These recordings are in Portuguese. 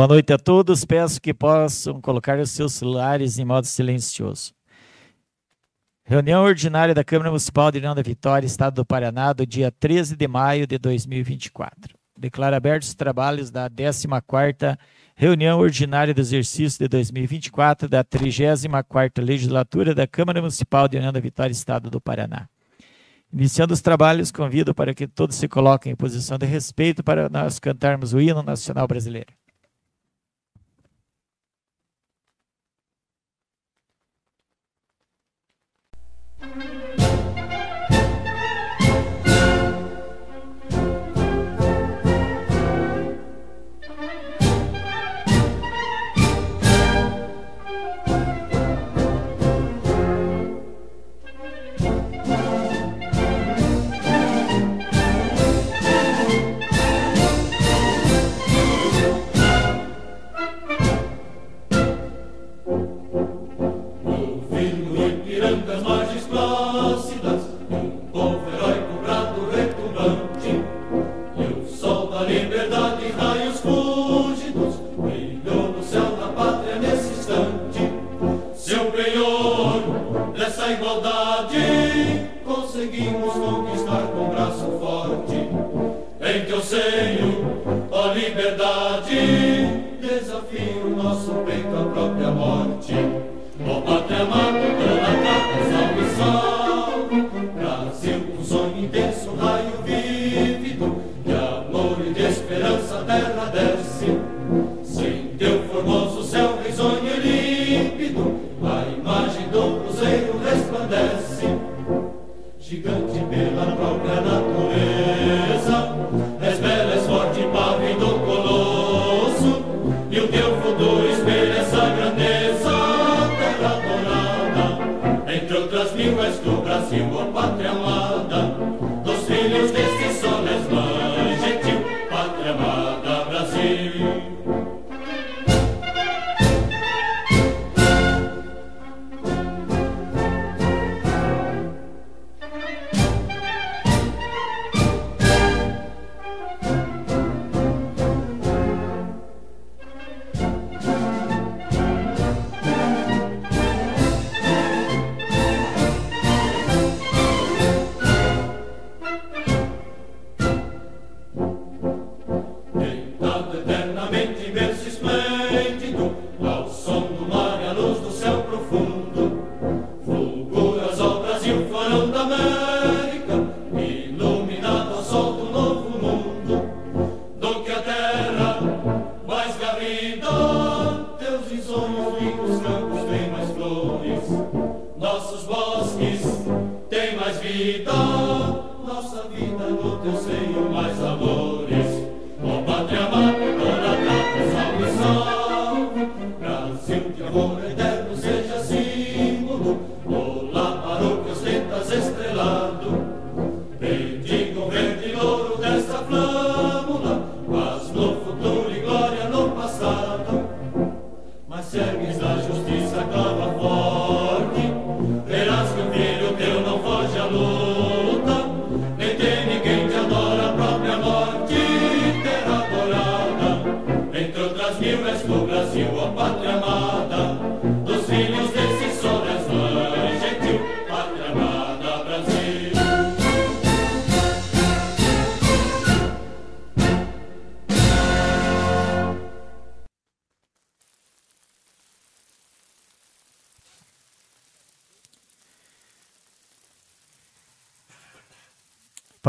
Boa noite a todos. Peço que possam colocar os seus celulares em modo silencioso. Reunião ordinária da Câmara Municipal de Irã da Vitória, Estado do Paraná, do dia 13 de maio de 2024. Declaro abertos os trabalhos da 14 Reunião Ordinária do Exercício de 2024 da 34 Legislatura da Câmara Municipal de Irã da Vitória, Estado do Paraná. Iniciando os trabalhos, convido para que todos se coloquem em posição de respeito para nós cantarmos o hino nacional brasileiro. fim o nosso peito, a própria morte. Ó oh, pátria amada, grana, salve, salve.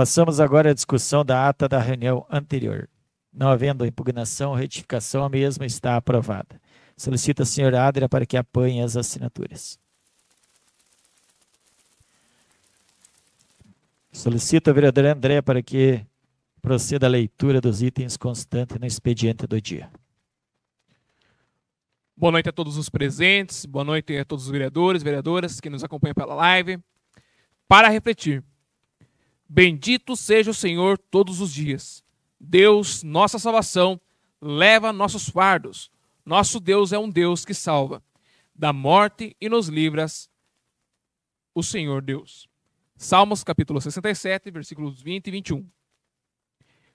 Passamos agora à discussão da ata da reunião anterior. Não havendo impugnação ou retificação, a mesma está aprovada. Solicito a senhora Adria para que apanhe as assinaturas. Solicito a vereadora André para que proceda à leitura dos itens constantes no expediente do dia. Boa noite a todos os presentes, boa noite a todos os vereadores, vereadoras que nos acompanham pela live. Para refletir, Bendito seja o Senhor todos os dias. Deus, nossa salvação, leva nossos fardos. Nosso Deus é um Deus que salva. Da morte e nos livras o Senhor Deus. Salmos capítulo 67, versículos 20 e 21.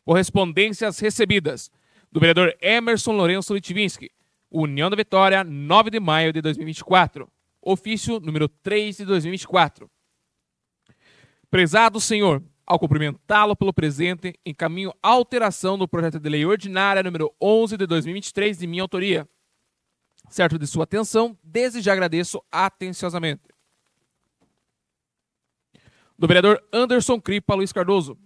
Correspondências recebidas do vereador Emerson Lourenço Litvinski, União da Vitória, 9 de maio de 2024. Ofício número 3 de 2024 Prezado senhor, ao cumprimentá-lo pelo presente, encaminho alteração do projeto de lei ordinária número 11 de 2023 de minha autoria. Certo de sua atenção, desde já agradeço atenciosamente. Do vereador Anderson Cripa Luiz Cardoso.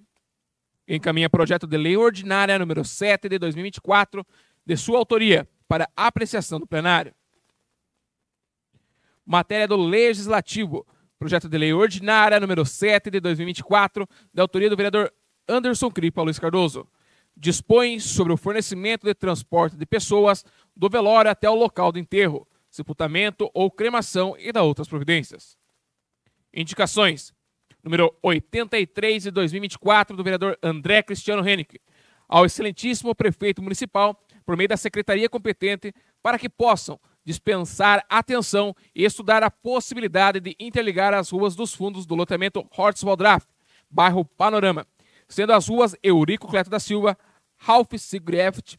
Encaminha projeto de lei ordinária número 7 de 2024 de sua autoria para apreciação do plenário. Matéria do Legislativo projeto de lei ordinária número 7 de 2024, da autoria do vereador Anderson Cripa Luiz Cardoso. Dispõe sobre o fornecimento de transporte de pessoas do velório até o local do enterro, sepultamento ou cremação e da outras providências. Indicações. Número 83 de 2024, do vereador André Cristiano Henrique, ao excelentíssimo prefeito municipal, por meio da secretaria competente, para que possam dispensar atenção e estudar a possibilidade de interligar as ruas dos fundos do loteamento Hortzwaldraff, bairro Panorama, sendo as ruas Eurico Cleto da Silva, Ralph Sigrieft,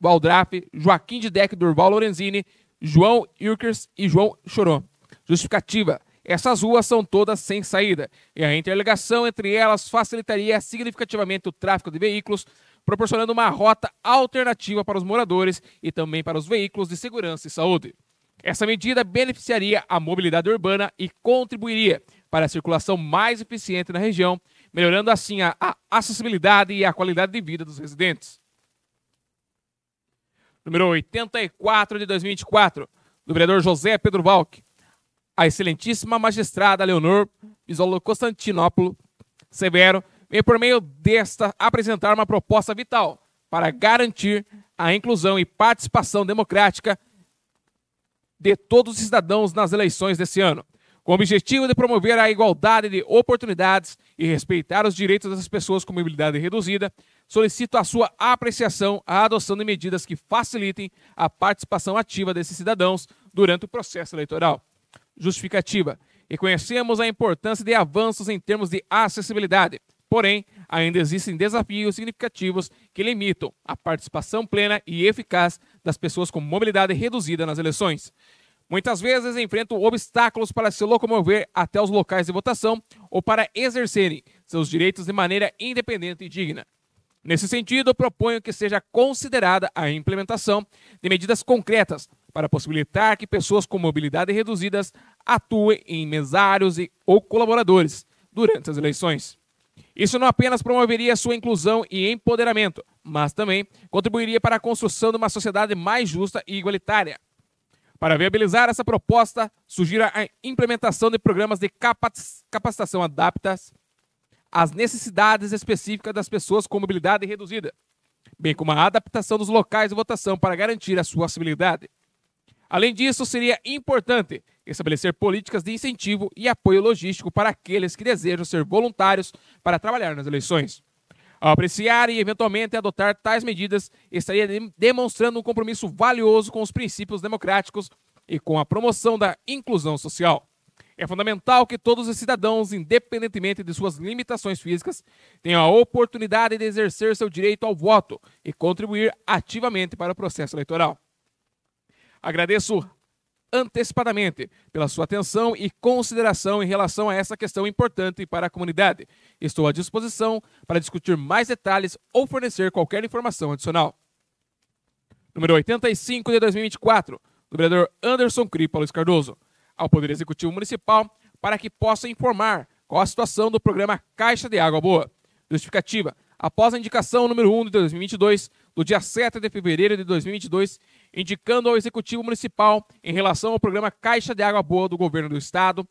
Waldraff, Joaquim de Deck Durval Lorenzini, João Ilkers e João Choron. Justificativa. Essas ruas são todas sem saída, e a interligação entre elas facilitaria significativamente o tráfego de veículos, proporcionando uma rota alternativa para os moradores e também para os veículos de segurança e saúde. Essa medida beneficiaria a mobilidade urbana e contribuiria para a circulação mais eficiente na região, melhorando assim a, a acessibilidade e a qualidade de vida dos residentes. Número 84 de 2024, do vereador José Pedro Valck. A excelentíssima magistrada Leonor Isolo Constantinópolis Severo e, por meio desta, apresentar uma proposta vital para garantir a inclusão e participação democrática de todos os cidadãos nas eleições desse ano, com o objetivo de promover a igualdade de oportunidades e respeitar os direitos das pessoas com mobilidade reduzida, solicito a sua apreciação à adoção de medidas que facilitem a participação ativa desses cidadãos durante o processo eleitoral. Justificativa. Reconhecemos a importância de avanços em termos de acessibilidade, Porém, ainda existem desafios significativos que limitam a participação plena e eficaz das pessoas com mobilidade reduzida nas eleições. Muitas vezes enfrentam obstáculos para se locomover até os locais de votação ou para exercerem seus direitos de maneira independente e digna. Nesse sentido, proponho que seja considerada a implementação de medidas concretas para possibilitar que pessoas com mobilidade reduzidas atuem em mesários e, ou colaboradores durante as eleições. Isso não apenas promoveria sua inclusão e empoderamento, mas também contribuiria para a construção de uma sociedade mais justa e igualitária. Para viabilizar essa proposta, sugira a implementação de programas de capacitação adaptas às necessidades específicas das pessoas com mobilidade reduzida, bem como a adaptação dos locais de votação para garantir a sua acessibilidade. Além disso, seria importante estabelecer políticas de incentivo e apoio logístico para aqueles que desejam ser voluntários para trabalhar nas eleições. Ao apreciar e eventualmente adotar tais medidas, estaria demonstrando um compromisso valioso com os princípios democráticos e com a promoção da inclusão social. É fundamental que todos os cidadãos, independentemente de suas limitações físicas, tenham a oportunidade de exercer seu direito ao voto e contribuir ativamente para o processo eleitoral. Agradeço antecipadamente pela sua atenção e consideração em relação a essa questão importante para a comunidade. Estou à disposição para discutir mais detalhes ou fornecer qualquer informação adicional. Número 85 de 2024, do vereador Anderson Cripa Luiz Cardoso, ao Poder Executivo Municipal para que possa informar qual a situação do programa Caixa de Água Boa. Justificativa. Após a indicação número 1 de 2022, do dia 7 de fevereiro de 2022, indicando ao Executivo Municipal em relação ao programa Caixa de Água Boa do Governo do Estado.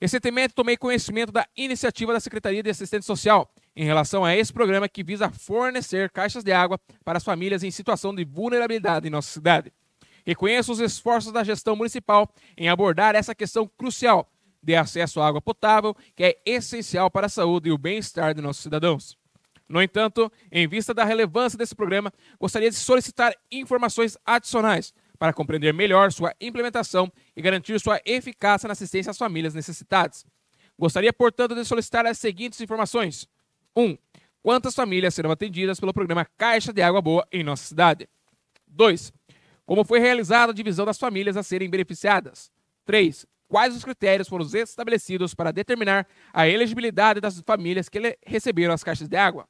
Recentemente, tomei conhecimento da iniciativa da Secretaria de Assistência Social em relação a esse programa que visa fornecer caixas de água para as famílias em situação de vulnerabilidade em nossa cidade. Reconheço os esforços da gestão municipal em abordar essa questão crucial de acesso à água potável, que é essencial para a saúde e o bem-estar de nossos cidadãos. No entanto, em vista da relevância desse programa, gostaria de solicitar informações adicionais para compreender melhor sua implementação e garantir sua eficácia na assistência às famílias necessitadas. Gostaria, portanto, de solicitar as seguintes informações: 1. Um, quantas famílias serão atendidas pelo programa Caixa de Água Boa em nossa cidade? 2. Como foi realizada a divisão das famílias a serem beneficiadas? 3. Quais os critérios foram estabelecidos para determinar a elegibilidade das famílias que receberam as caixas de água?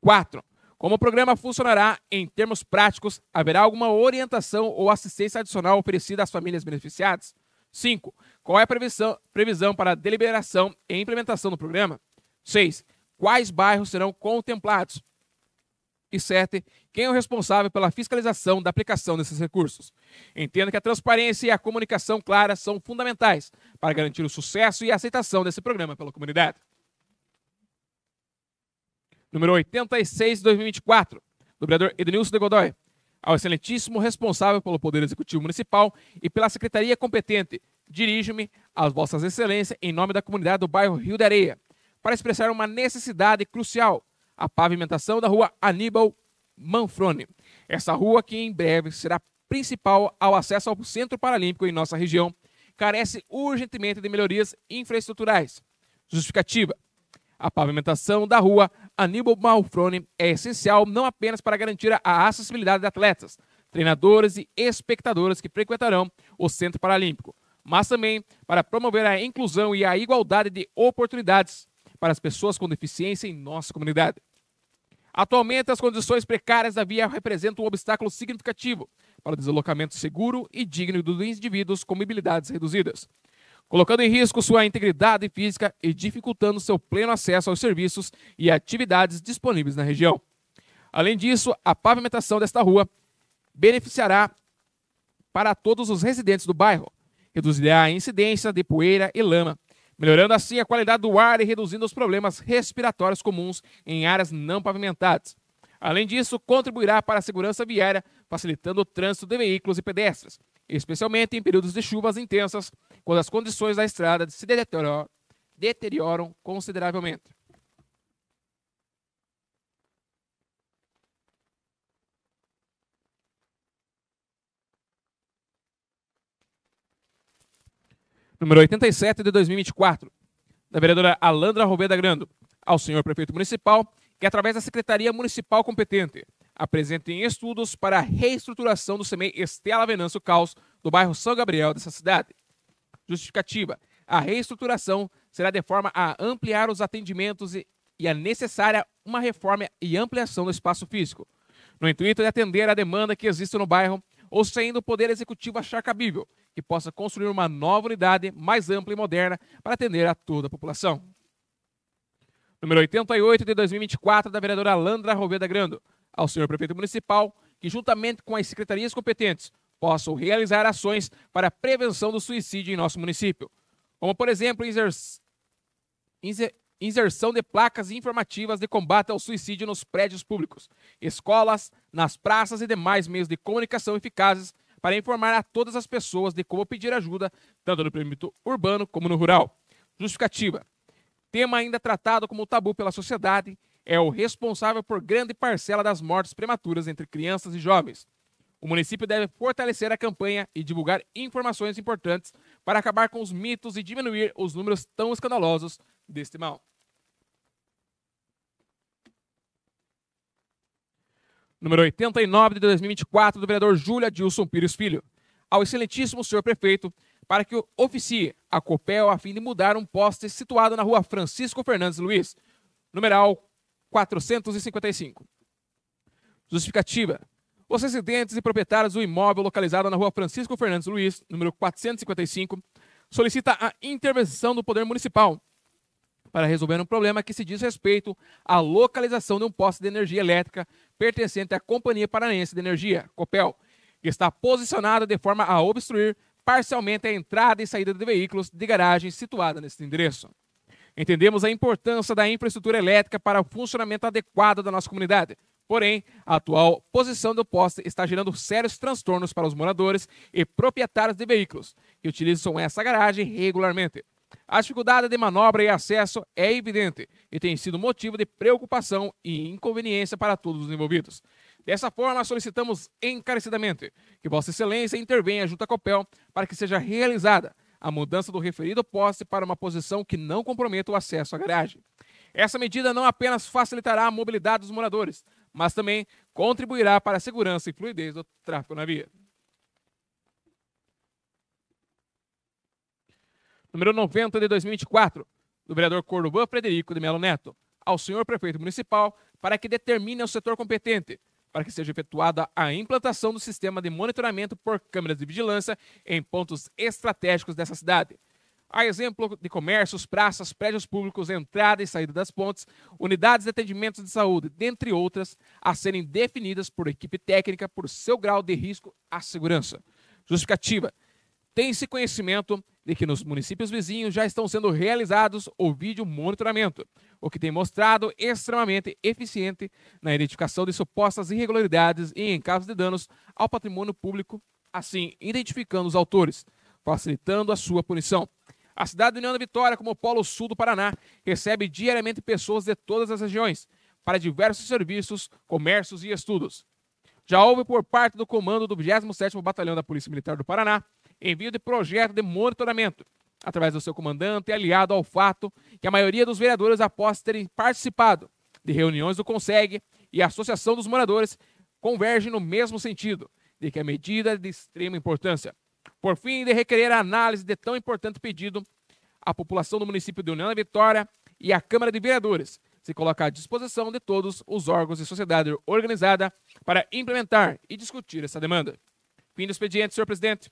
4. Como o programa funcionará em termos práticos? Haverá alguma orientação ou assistência adicional oferecida às famílias beneficiadas? 5. Qual é a previsão, previsão para a deliberação e implementação do programa? 6. Quais bairros serão contemplados? E 7. Quem é o responsável pela fiscalização da aplicação desses recursos? Entendo que a transparência e a comunicação clara são fundamentais para garantir o sucesso e a aceitação desse programa pela comunidade número 86 de 2024, do vereador Ednilson de Godoy, ao excelentíssimo responsável pelo Poder Executivo Municipal e pela Secretaria competente, dirijo-me às vossas excelências em nome da comunidade do bairro Rio da Areia, para expressar uma necessidade crucial, a pavimentação da rua Aníbal Manfrone. Essa rua que em breve será principal ao acesso ao Centro Paralímpico em nossa região, carece urgentemente de melhorias infraestruturais. Justificativa: a pavimentação da rua Aníbal Malfrone é essencial não apenas para garantir a acessibilidade de atletas, treinadores e espectadores que frequentarão o Centro Paralímpico, mas também para promover a inclusão e a igualdade de oportunidades para as pessoas com deficiência em nossa comunidade. Atualmente, as condições precárias da via representam um obstáculo significativo para o deslocamento seguro e digno dos indivíduos com mobilidades reduzidas colocando em risco sua integridade física e dificultando seu pleno acesso aos serviços e atividades disponíveis na região. Além disso, a pavimentação desta rua beneficiará para todos os residentes do bairro, reduzirá a incidência de poeira e lama, melhorando assim a qualidade do ar e reduzindo os problemas respiratórios comuns em áreas não pavimentadas. Além disso, contribuirá para a segurança viária, facilitando o trânsito de veículos e pedestres, especialmente em períodos de chuvas intensas quando as condições da estrada se deterioram, deterioram consideravelmente. número 87 de 2024, da vereadora Alandra Roveda Grando, ao senhor prefeito municipal, que através da secretaria municipal competente apresentem estudos para a reestruturação do SEMEI Estela Venancio Caos, do bairro São Gabriel dessa cidade, Justificativa: a reestruturação será de forma a ampliar os atendimentos e, e a é necessária uma reforma e ampliação do espaço físico, no intuito de atender à demanda que existe no bairro ou sendo o Poder Executivo achar cabível, que possa construir uma nova unidade mais ampla e moderna para atender a toda a população. Número 88 de 2024 da vereadora Landra Roveda Grando, ao senhor prefeito municipal, que juntamente com as secretarias competentes possam realizar ações para a prevenção do suicídio em nosso município, como, por exemplo, inserção de placas informativas de combate ao suicídio nos prédios públicos, escolas, nas praças e demais meios de comunicação eficazes para informar a todas as pessoas de como pedir ajuda, tanto no perímetro urbano como no rural. Justificativa: tema ainda tratado como tabu pela sociedade é o responsável por grande parcela das mortes prematuras entre crianças e jovens. O município deve fortalecer a campanha e divulgar informações importantes para acabar com os mitos e diminuir os números tão escandalosos deste mal. Número 89 de 2024 do vereador Júlia Dilson Pires Filho. Ao excelentíssimo senhor prefeito, para que oficie a COPEL a fim de mudar um poste situado na rua Francisco Fernandes Luiz, numeral 455. Justificativa. Os residentes e proprietários do imóvel localizado na rua Francisco Fernandes Luiz, número 455, solicita a intervenção do Poder Municipal para resolver um problema que se diz respeito à localização de um poste de energia elétrica pertencente à Companhia Paranaense de Energia, COPEL, que está posicionada de forma a obstruir parcialmente a entrada e saída de veículos de garagem situada nesse endereço. Entendemos a importância da infraestrutura elétrica para o funcionamento adequado da nossa comunidade, Porém, a atual posição do poste está gerando sérios transtornos para os moradores e proprietários de veículos que utilizam essa garagem regularmente. A dificuldade de manobra e acesso é evidente e tem sido motivo de preocupação e inconveniência para todos os envolvidos. Dessa forma, solicitamos encarecidamente que Vossa Excelência intervenha junto à COPEL para que seja realizada a mudança do referido poste para uma posição que não comprometa o acesso à garagem. Essa medida não apenas facilitará a mobilidade dos moradores, mas também contribuirá para a segurança e fluidez do tráfego na via. Número 90 de 2024, do vereador Cordovan Frederico de Melo Neto, ao senhor prefeito municipal para que determine ao setor competente para que seja efetuada a implantação do sistema de monitoramento por câmeras de vigilância em pontos estratégicos dessa cidade a exemplo de comércios, praças, prédios públicos, entrada e saída das pontes, unidades de atendimento de saúde, dentre outras, a serem definidas por equipe técnica por seu grau de risco à segurança. Justificativa: tem-se conhecimento de que nos municípios vizinhos já estão sendo realizados o vídeo monitoramento, o que tem mostrado extremamente eficiente na identificação de supostas irregularidades e em casos de danos ao patrimônio público, assim identificando os autores, facilitando a sua punição. A cidade de União da Vitória, como polo sul do Paraná, recebe diariamente pessoas de todas as regiões para diversos serviços, comércios e estudos. Já houve por parte do comando do 27º Batalhão da Polícia Militar do Paraná envio de projeto de monitoramento através do seu comandante, aliado ao fato que a maioria dos vereadores, após terem participado de reuniões do CONSEG e a Associação dos Moradores, convergem no mesmo sentido de que a medida é de extrema importância. Por fim, de requerer a análise de tão importante pedido, a população do município de União da Vitória e a Câmara de Vereadores se colocam à disposição de todos os órgãos e sociedade organizada para implementar e discutir essa demanda. Fim do expediente, senhor presidente.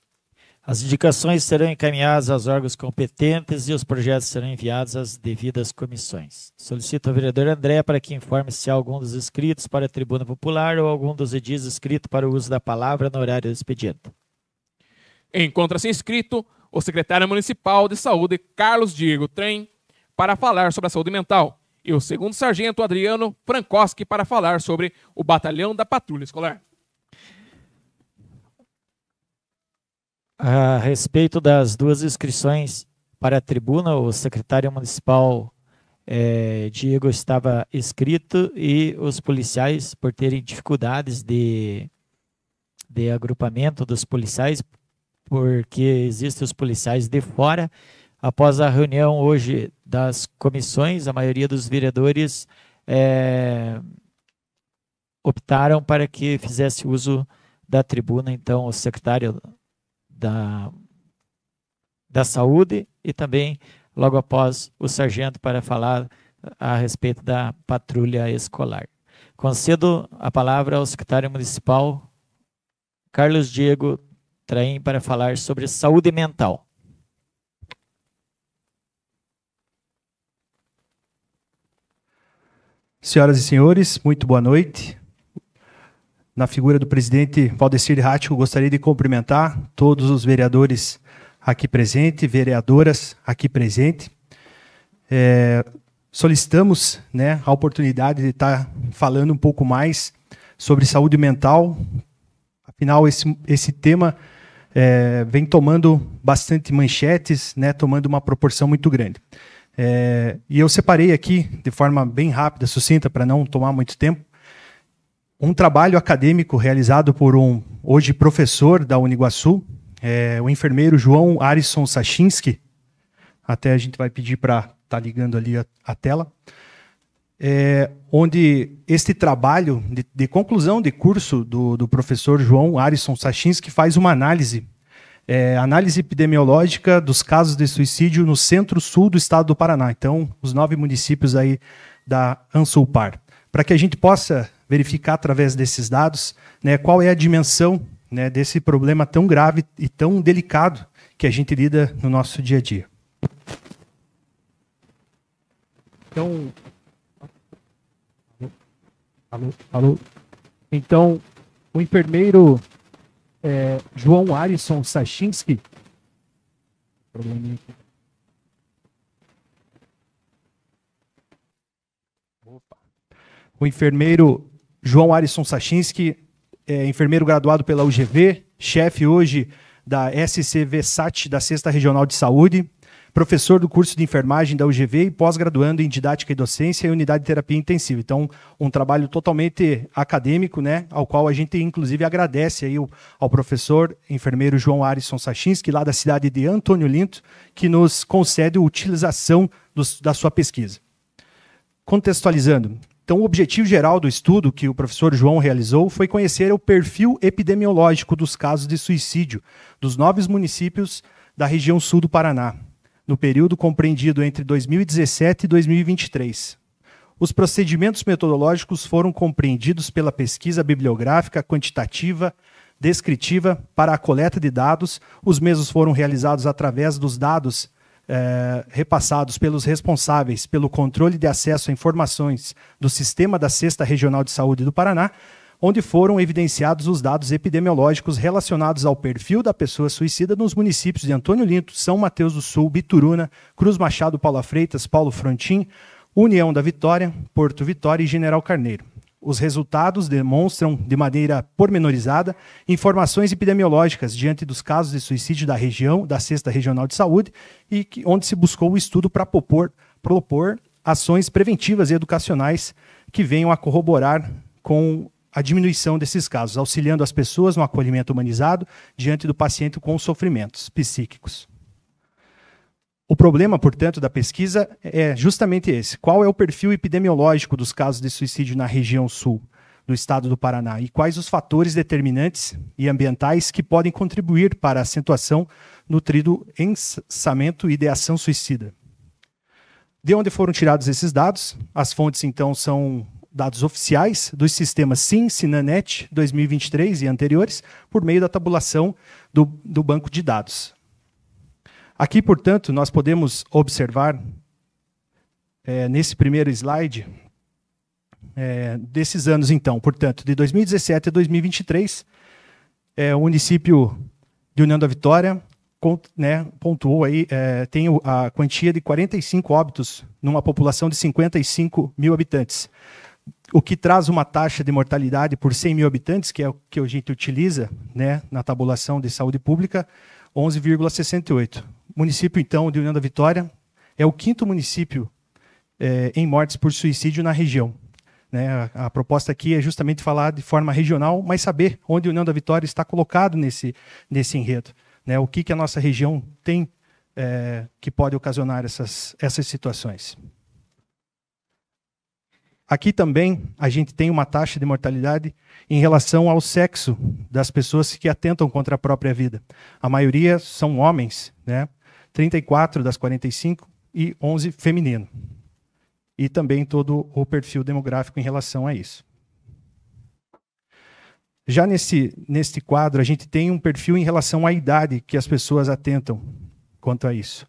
As indicações serão encaminhadas aos órgãos competentes e os projetos serão enviados às devidas comissões. Solicito ao vereador André para que informe se há algum dos inscritos para a tribuna popular ou algum dos edis inscritos para o uso da palavra no horário do expediente. Encontra-se inscrito o secretário municipal de saúde, Carlos Diego Trem, para falar sobre a saúde mental, e o segundo sargento Adriano Francoski para falar sobre o batalhão da patrulha escolar. A respeito das duas inscrições para a tribuna, o secretário municipal eh, Diego estava inscrito e os policiais, por terem dificuldades de, de agrupamento dos policiais, porque existem os policiais de fora. Após a reunião hoje das comissões, a maioria dos vereadores é, optaram para que fizesse uso da tribuna, então, o secretário da, da Saúde e também, logo após, o sargento para falar a respeito da patrulha escolar. Concedo a palavra ao secretário municipal, Carlos Diego Traim para falar sobre saúde mental. Senhoras e senhores, muito boa noite. Na figura do presidente Valdecir Rático, gostaria de cumprimentar todos os vereadores aqui presentes, vereadoras aqui presentes. É, solicitamos né, a oportunidade de estar falando um pouco mais sobre saúde mental. Afinal, esse, esse tema é, vem tomando bastante manchetes, né, tomando uma proporção muito grande. É, e eu separei aqui, de forma bem rápida, sucinta, para não tomar muito tempo, um trabalho acadêmico realizado por um, hoje, professor da Uniguaçu, é, o enfermeiro João Arisson Sachinski. Até a gente vai pedir para estar tá ligando ali a, a tela é, onde este trabalho de, de conclusão de curso do, do, professor João Arisson Sachins, que faz uma análise, é, análise epidemiológica dos casos de suicídio no centro-sul do estado do Paraná. Então, os nove municípios aí da Ansulpar. Para que a gente possa verificar através desses dados né, qual é a dimensão né, desse problema tão grave e tão delicado que a gente lida no nosso dia a dia. Então, Alô, alô. Então, o enfermeiro é, João Arisson Sachinski. Probleminha aqui. Opa. O enfermeiro João Arisson Sachinski, é, enfermeiro graduado pela UGV, chefe hoje da SCVSAT da Sexta Regional de Saúde, professor do curso de enfermagem da UGV e pós-graduando em didática e docência e unidade de terapia intensiva. Então, um trabalho totalmente acadêmico, né, ao qual a gente inclusive agradece aí ao professor enfermeiro João Arisson Sachinski, lá da cidade de Antônio Linto, que nos concede a utilização dos, da sua pesquisa. Contextualizando, então, o objetivo geral do estudo que o professor João realizou foi conhecer o perfil epidemiológico dos casos de suicídio dos nove municípios da região sul do Paraná, no período compreendido entre 2017 e 2023. Os procedimentos metodológicos foram compreendidos pela pesquisa bibliográfica quantitativa descritiva para a coleta de dados. Os mesmos foram realizados através dos dados eh, repassados pelos responsáveis pelo controle de acesso a informações do Sistema da Sexta Regional de Saúde do Paraná, onde foram evidenciados os dados epidemiológicos relacionados ao perfil da pessoa suicida nos municípios de Antônio Linto, São Mateus do Sul, Bituruna, Cruz Machado, Paula Freitas, Paulo Frontin, União da Vitória, Porto Vitória e General Carneiro. Os resultados demonstram, de maneira pormenorizada, informações epidemiológicas diante dos casos de suicídio da região, da Sexta Regional de Saúde, e que, onde se buscou o estudo para propor, propor ações preventivas e educacionais que venham a corroborar com a diminuição desses casos, auxiliando as pessoas no acolhimento humanizado diante do paciente com sofrimentos psíquicos. O problema, portanto, da pesquisa é justamente esse: qual é o perfil epidemiológico dos casos de suicídio na região sul do estado do Paraná e quais os fatores determinantes e ambientais que podem contribuir para a acentuação nutrido ensamento e de ação suicida. De onde foram tirados esses dados? As fontes, então, são dados oficiais dos sistemas SIM, Sinanet 2023 e anteriores, por meio da tabulação do, do banco de dados. Aqui, portanto, nós podemos observar, é, nesse primeiro slide, é, desses anos, então, portanto, de 2017 a 2023, é, o município de União da Vitória cont, né, pontuou aí, é, tem a quantia de 45 óbitos numa população de 55 mil habitantes o que traz uma taxa de mortalidade por 100 mil habitantes, que é o que a gente utiliza né, na tabulação de saúde pública, 11,68. Município, então, de União da Vitória é o quinto município é, em mortes por suicídio na região. Né? A, a, proposta aqui é justamente falar de forma regional, mas saber onde a União da Vitória está colocado nesse, nesse enredo. Né? O que, que a nossa região tem é, que pode ocasionar essas, essas situações. Aqui também a gente tem uma taxa de mortalidade em relação ao sexo das pessoas que atentam contra a própria vida. A maioria são homens, né? 34 das 45 e 11 feminino. E também todo o perfil demográfico em relação a isso. Já nesse, nesse quadro, a gente tem um perfil em relação à idade que as pessoas atentam quanto a isso.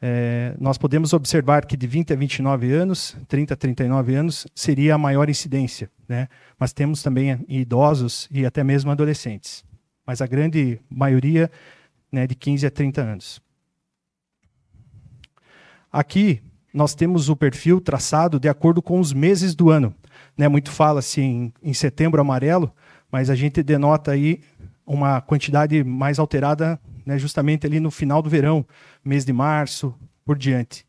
É, nós podemos observar que de 20 a 29 anos, 30 a 39 anos, seria a maior incidência, né? mas temos também idosos e até mesmo adolescentes, mas a grande maioria né, de 15 a 30 anos. Aqui nós temos o perfil traçado de acordo com os meses do ano. Né? Muito fala-se em, em setembro amarelo, mas a gente denota aí uma quantidade mais alterada né, justamente ali no final do verão, mês de março por diante.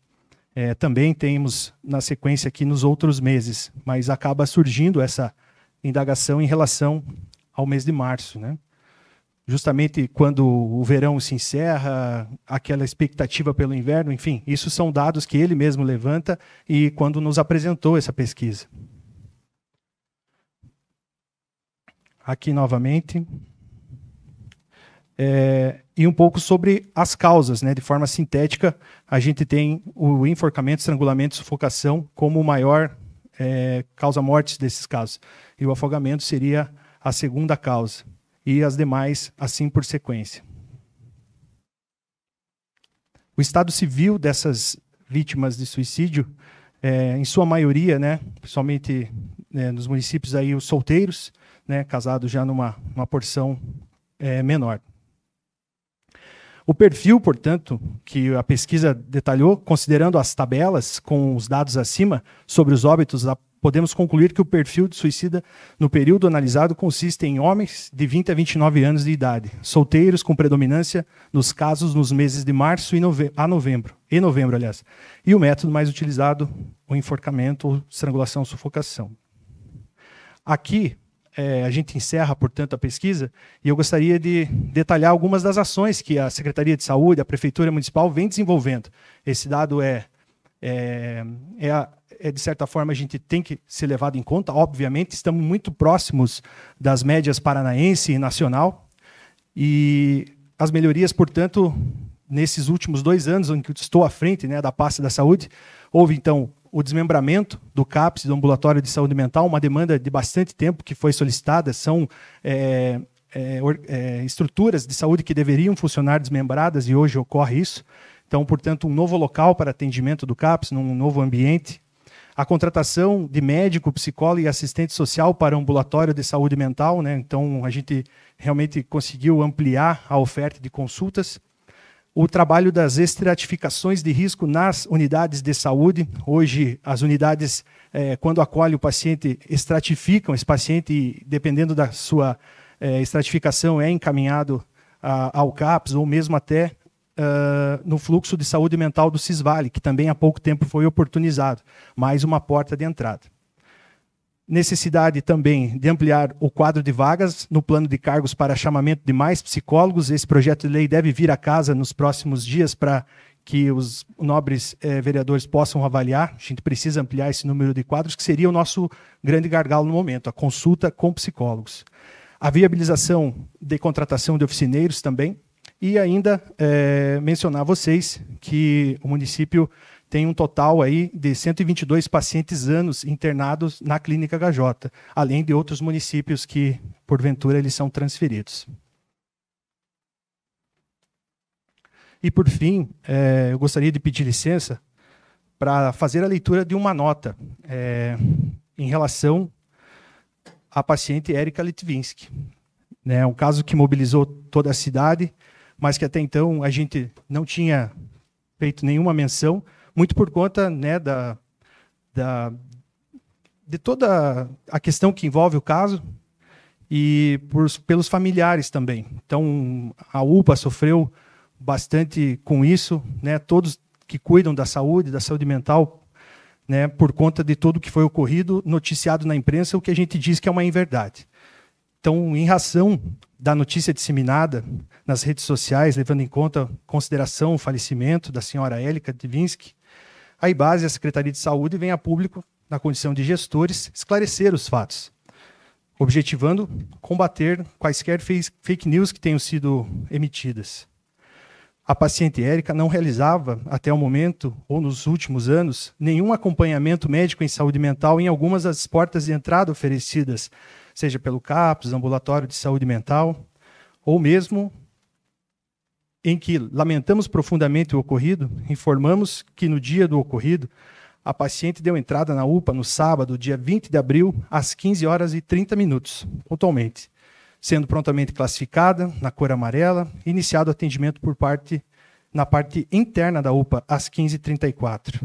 É, também temos na sequência aqui nos outros meses, mas acaba surgindo essa indagação em relação ao mês de março, né? Justamente quando o verão se encerra, aquela expectativa pelo inverno, enfim, isso são dados que ele mesmo levanta e quando nos apresentou essa pesquisa. Aqui novamente, é, e um pouco sobre as causas, né? De forma sintética, a gente tem o enforcamento, estrangulamento, sufocação como maior é, causa morte desses casos. E o afogamento seria a segunda causa. E as demais, assim por sequência. O estado civil dessas vítimas de suicídio, é, em sua maioria, né, principalmente né, nos municípios aí, os solteiros, né, casados já numa uma porção é, menor. O perfil, portanto, que a pesquisa detalhou, considerando as tabelas com os dados acima sobre os óbitos, podemos concluir que o perfil de suicida no período analisado consiste em homens de 20 a 29 anos de idade, solteiros com predominância nos casos nos meses de março e nove a novembro, e novembro, aliás. E o método mais utilizado, o enforcamento ou estrangulação sufocação. Aqui, é, a gente encerra, portanto, a pesquisa e eu gostaria de detalhar algumas das ações que a Secretaria de Saúde, a Prefeitura Municipal vem desenvolvendo. Esse dado é, é, é é, de certa forma, a gente tem que ser levado em conta. Obviamente, estamos muito próximos das médias paranaense e nacional. E as melhorias, portanto, nesses últimos dois anos, em que estou à frente né, da pasta da saúde, houve, então, o desmembramento do CAPS, do Ambulatório de Saúde Mental, uma demanda de bastante tempo que foi solicitada, são é, é, é, estruturas de saúde que deveriam funcionar desmembradas e hoje ocorre isso. Então, portanto, um novo local para atendimento do CAPS, num novo ambiente. A contratação de médico, psicólogo e assistente social para ambulatório de saúde mental. Né? Então, a gente realmente conseguiu ampliar a oferta de consultas o trabalho das estratificações de risco nas unidades de saúde. Hoje, as unidades, é, quando acolhem o paciente, estratificam esse paciente e, dependendo da sua é, estratificação, é encaminhado a, ao CAPS ou mesmo até uh, no fluxo de saúde mental do CISVALE, que também há pouco tempo foi oportunizado. Mais uma porta de entrada necessidade também de ampliar o quadro de vagas no plano de cargos para chamamento de mais psicólogos. Esse projeto de lei deve vir à casa nos próximos dias para que os nobres eh, vereadores possam avaliar. A gente precisa ampliar esse número de quadros, que seria o nosso grande gargalo no momento, a consulta com psicólogos. A viabilização de contratação de oficineiros também. E ainda eh, mencionar a vocês que o município tem um total aí de 122 pacientes anos internados na clínica HJ, além de outros municípios que, porventura, eles são transferidos. E, por fim, é, eu gostaria de pedir licença para fazer a leitura de uma nota é, em relação à paciente Erika Litvinsky. Né, um caso que mobilizou toda a cidade, mas que até então a gente não tinha feito nenhuma menção, muito por conta né, da, da, de toda a questão que envolve o caso e por, pelos familiares também. Então, a UPA sofreu bastante com isso, né? Todos que cuidam da saúde, da saúde mental, né? Por conta de tudo que foi ocorrido, noticiado na imprensa, o que a gente diz que é uma inverdade. Então, em razão da notícia disseminada nas redes sociais, levando em conta consideração o falecimento da senhora Élica Divinsky, a IBASE a Secretaria de Saúde vem a público, na condição de gestores, esclarecer os fatos, objetivando combater quaisquer fake news que tenham sido emitidas. A paciente Érica não realizava, até o momento, ou nos últimos anos, nenhum acompanhamento médico em saúde mental em algumas das portas de entrada oferecidas, seja pelo CAPS, ambulatório de saúde mental, ou mesmo em que lamentamos profundamente o ocorrido, informamos que no dia do ocorrido, a paciente deu entrada na UPA no sábado, dia 20 de abril, às 15 horas e 30 minutos, pontualmente, sendo prontamente classificada na cor amarela, iniciado o atendimento por parte na parte interna da UPA às 15h34.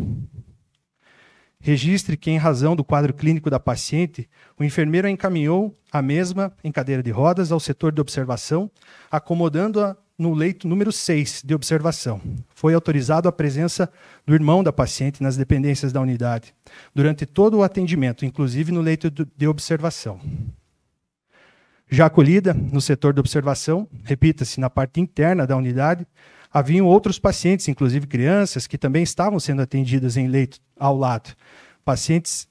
Registre que, em razão do quadro clínico da paciente, o enfermeiro encaminhou a mesma em cadeira de rodas ao setor de observação, acomodando-a no leito número 6 de observação. Foi autorizado a presença do irmão da paciente nas dependências da unidade, durante todo o atendimento, inclusive no leito de observação. Já acolhida no setor de observação, repita-se, na parte interna da unidade, haviam outros pacientes, inclusive crianças, que também estavam sendo atendidas em leito ao lado. Pacientes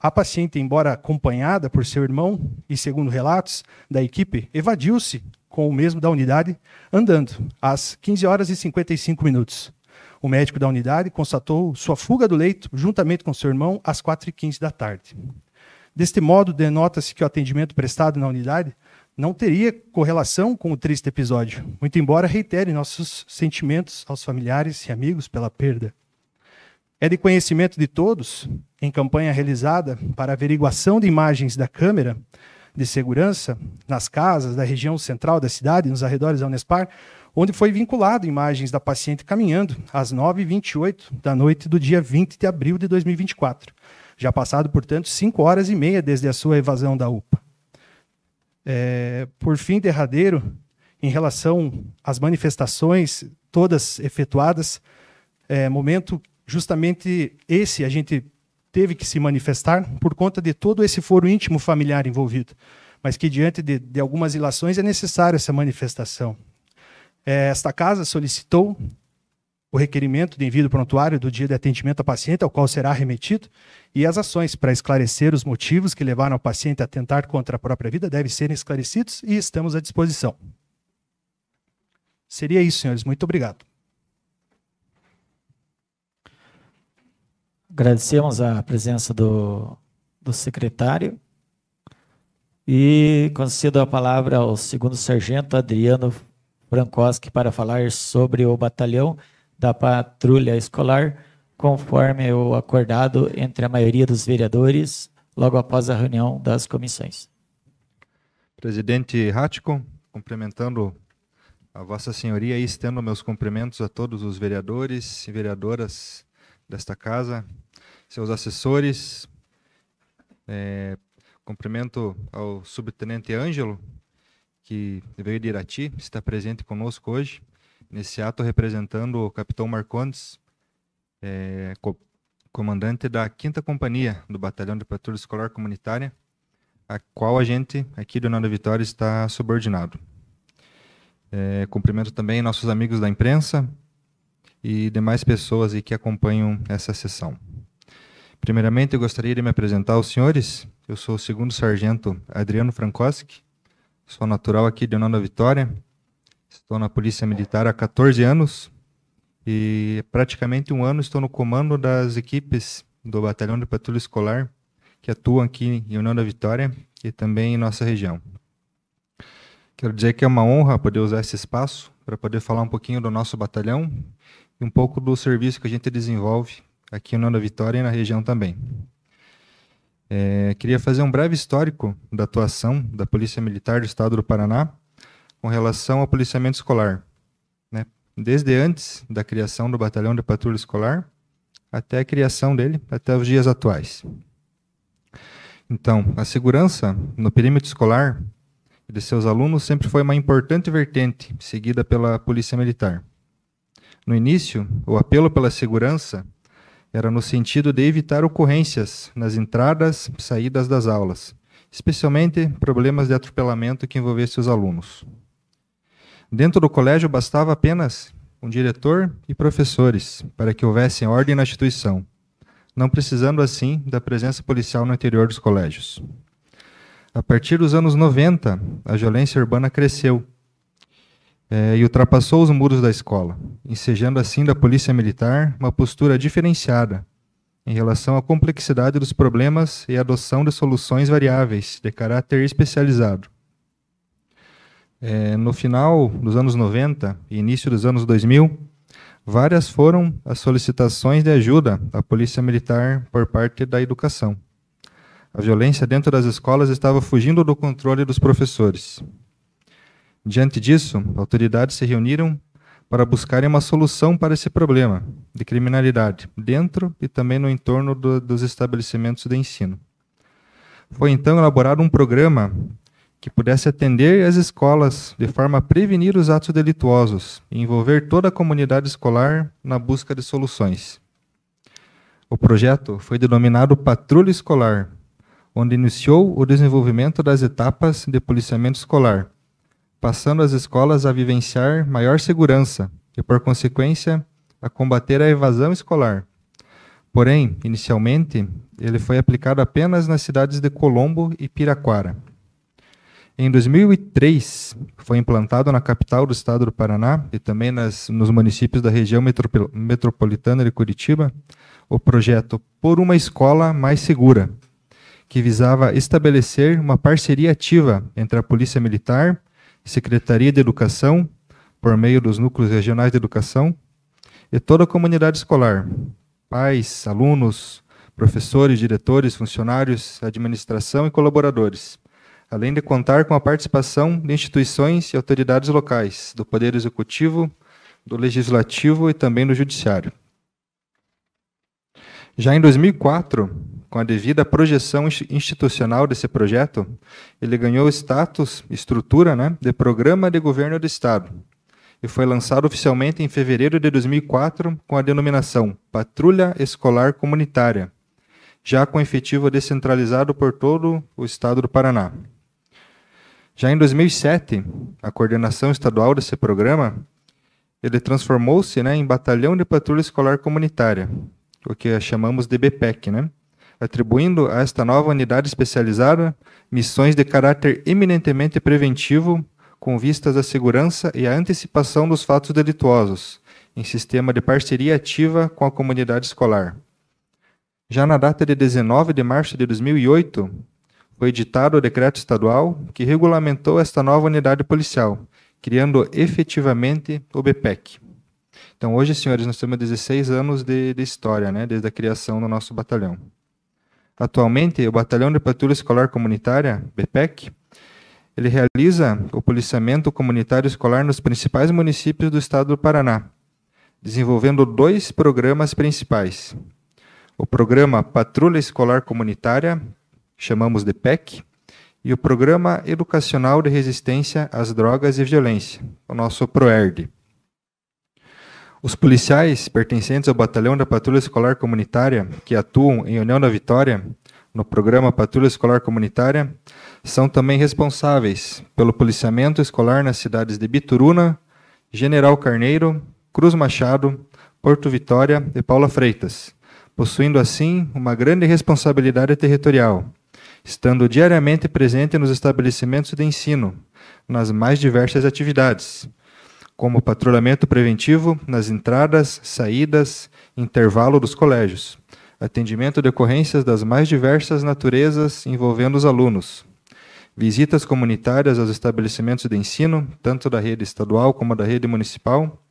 a paciente, embora acompanhada por seu irmão e segundo relatos da equipe, evadiu-se com o mesmo da unidade andando, às 15 horas e 55 minutos. O médico da unidade constatou sua fuga do leito, juntamente com seu irmão, às 4h15 da tarde. Deste modo, denota-se que o atendimento prestado na unidade não teria correlação com o triste episódio, muito embora reitere nossos sentimentos aos familiares e amigos pela perda. É de conhecimento de todos, em campanha realizada para averiguação de imagens da câmera, de segurança nas casas da região central da cidade, nos arredores da Unespar, onde foi vinculado imagens da paciente caminhando às 9h28 da noite do dia 20 de abril de 2024. Já passado, portanto, 5 horas e meia desde a sua evasão da UPA. É, por fim, derradeiro, em relação às manifestações todas efetuadas, é, momento justamente esse a gente teve que se manifestar por conta de todo esse foro íntimo familiar envolvido, mas que diante de, de algumas ilações é necessária essa manifestação. É, esta casa solicitou o requerimento de envio do prontuário do dia de atendimento ao paciente, ao qual será remetido, e as ações para esclarecer os motivos que levaram o paciente a tentar contra a própria vida devem ser esclarecidos e estamos à disposição. Seria isso, senhores. Muito obrigado. Agradecemos a presença do, do secretário e concedo a palavra ao segundo sargento Adriano Brancoski para falar sobre o batalhão da patrulha escolar, conforme o acordado entre a maioria dos vereadores logo após a reunião das comissões. Presidente Ratko, cumprimentando a Vossa Senhoria e estendo meus cumprimentos a todos os vereadores e vereadoras desta casa, seus assessores. É, cumprimento ao subtenente Ângelo, que veio de Irati, está presente conosco hoje, nesse ato representando o capitão Marcondes, é, comandante da 5 Companhia do Batalhão de Patrulha Escolar Comunitária, a qual a gente, aqui do Nada Vitória, está subordinado. É, cumprimento também nossos amigos da imprensa e demais pessoas que acompanham essa sessão. Primeiramente, eu gostaria de me apresentar aos senhores. Eu sou o segundo sargento Adriano Frankowski. sou natural aqui de da Vitória. Estou na Polícia Militar há 14 anos e praticamente um ano estou no comando das equipes do Batalhão de Patrulha Escolar que atuam aqui em União da Vitória e também em nossa região. Quero dizer que é uma honra poder usar esse espaço para poder falar um pouquinho do nosso batalhão e um pouco do serviço que a gente desenvolve aqui em Nova Vitória e na região também. É, queria fazer um breve histórico da atuação da Polícia Militar do Estado do Paraná com relação ao policiamento escolar. Né? Desde antes da criação do Batalhão de Patrulha Escolar até a criação dele, até os dias atuais. Então, a segurança no perímetro escolar de seus alunos sempre foi uma importante vertente seguida pela Polícia Militar. No início, o apelo pela segurança era no sentido de evitar ocorrências nas entradas e saídas das aulas, especialmente problemas de atropelamento que envolvessem os alunos. Dentro do colégio bastava apenas um diretor e professores para que houvesse ordem na instituição, não precisando assim da presença policial no interior dos colégios. A partir dos anos 90, a violência urbana cresceu é, e ultrapassou os muros da escola, ensejando assim da polícia militar uma postura diferenciada em relação à complexidade dos problemas e adoção de soluções variáveis de caráter especializado. É, no final dos anos 90 e início dos anos 2000, várias foram as solicitações de ajuda à Polícia Militar por parte da educação. A violência dentro das escolas estava fugindo do controle dos professores, Diante disso, autoridades se reuniram para buscarem uma solução para esse problema de criminalidade, dentro e também no entorno do, dos estabelecimentos de ensino. Foi então elaborado um programa que pudesse atender as escolas de forma a prevenir os atos delituosos e envolver toda a comunidade escolar na busca de soluções. O projeto foi denominado Patrulha Escolar, onde iniciou o desenvolvimento das etapas de policiamento escolar, passando as escolas a vivenciar maior segurança e, por consequência, a combater a evasão escolar. Porém, inicialmente, ele foi aplicado apenas nas cidades de Colombo e Piraquara. Em 2003, foi implantado na capital do estado do Paraná e também nas, nos municípios da região metropol metropolitana de Curitiba o projeto Por uma Escola Mais Segura, que visava estabelecer uma parceria ativa entre a Polícia Militar Secretaria de Educação, por meio dos núcleos regionais de educação, e toda a comunidade escolar, pais, alunos, professores, diretores, funcionários, administração e colaboradores, além de contar com a participação de instituições e autoridades locais, do Poder Executivo, do Legislativo e também do Judiciário. Já em 2004, com a devida projeção institucional desse projeto, ele ganhou status, estrutura, né, de Programa de Governo do Estado e foi lançado oficialmente em fevereiro de 2004 com a denominação Patrulha Escolar Comunitária, já com efetivo descentralizado por todo o estado do Paraná. Já em 2007, a coordenação estadual desse programa ele transformou-se né, em Batalhão de Patrulha Escolar Comunitária, o que chamamos de BPEC, né? atribuindo a esta nova unidade especializada missões de caráter eminentemente preventivo, com vistas à segurança e à antecipação dos fatos delituosos, em sistema de parceria ativa com a comunidade escolar. Já na data de 19 de março de 2008, foi editado o decreto estadual que regulamentou esta nova unidade policial, criando efetivamente o BPEC. Então, hoje, senhores, nós temos 16 anos de, de história, né, desde a criação do nosso batalhão. Atualmente, o Batalhão de Patrulha Escolar Comunitária, BPEC, ele realiza o policiamento comunitário escolar nos principais municípios do estado do Paraná, desenvolvendo dois programas principais. O programa Patrulha Escolar Comunitária, chamamos de PEC, e o Programa Educacional de Resistência às Drogas e Violência, o nosso PROERD. Os policiais pertencentes ao Batalhão da Patrulha Escolar Comunitária, que atuam em União da Vitória, no programa Patrulha Escolar Comunitária, são também responsáveis pelo policiamento escolar nas cidades de Bituruna, General Carneiro, Cruz Machado, Porto Vitória e Paula Freitas, possuindo assim uma grande responsabilidade territorial, estando diariamente presente nos estabelecimentos de ensino, nas mais diversas atividades como patrulhamento preventivo nas entradas, saídas, intervalo dos colégios, atendimento de ocorrências das mais diversas naturezas envolvendo os alunos, visitas comunitárias aos estabelecimentos de ensino, tanto da rede estadual como da rede municipal,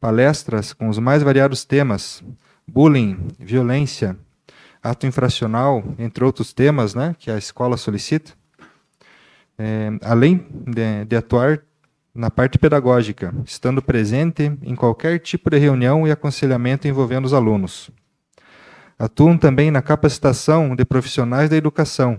palestras com os mais variados temas, bullying, violência, ato infracional, entre outros temas né, que a escola solicita. É, além de, de, atuar na parte pedagógica, estando presente em qualquer tipo de reunião e aconselhamento envolvendo os alunos. Atuam também na capacitação de profissionais da educação,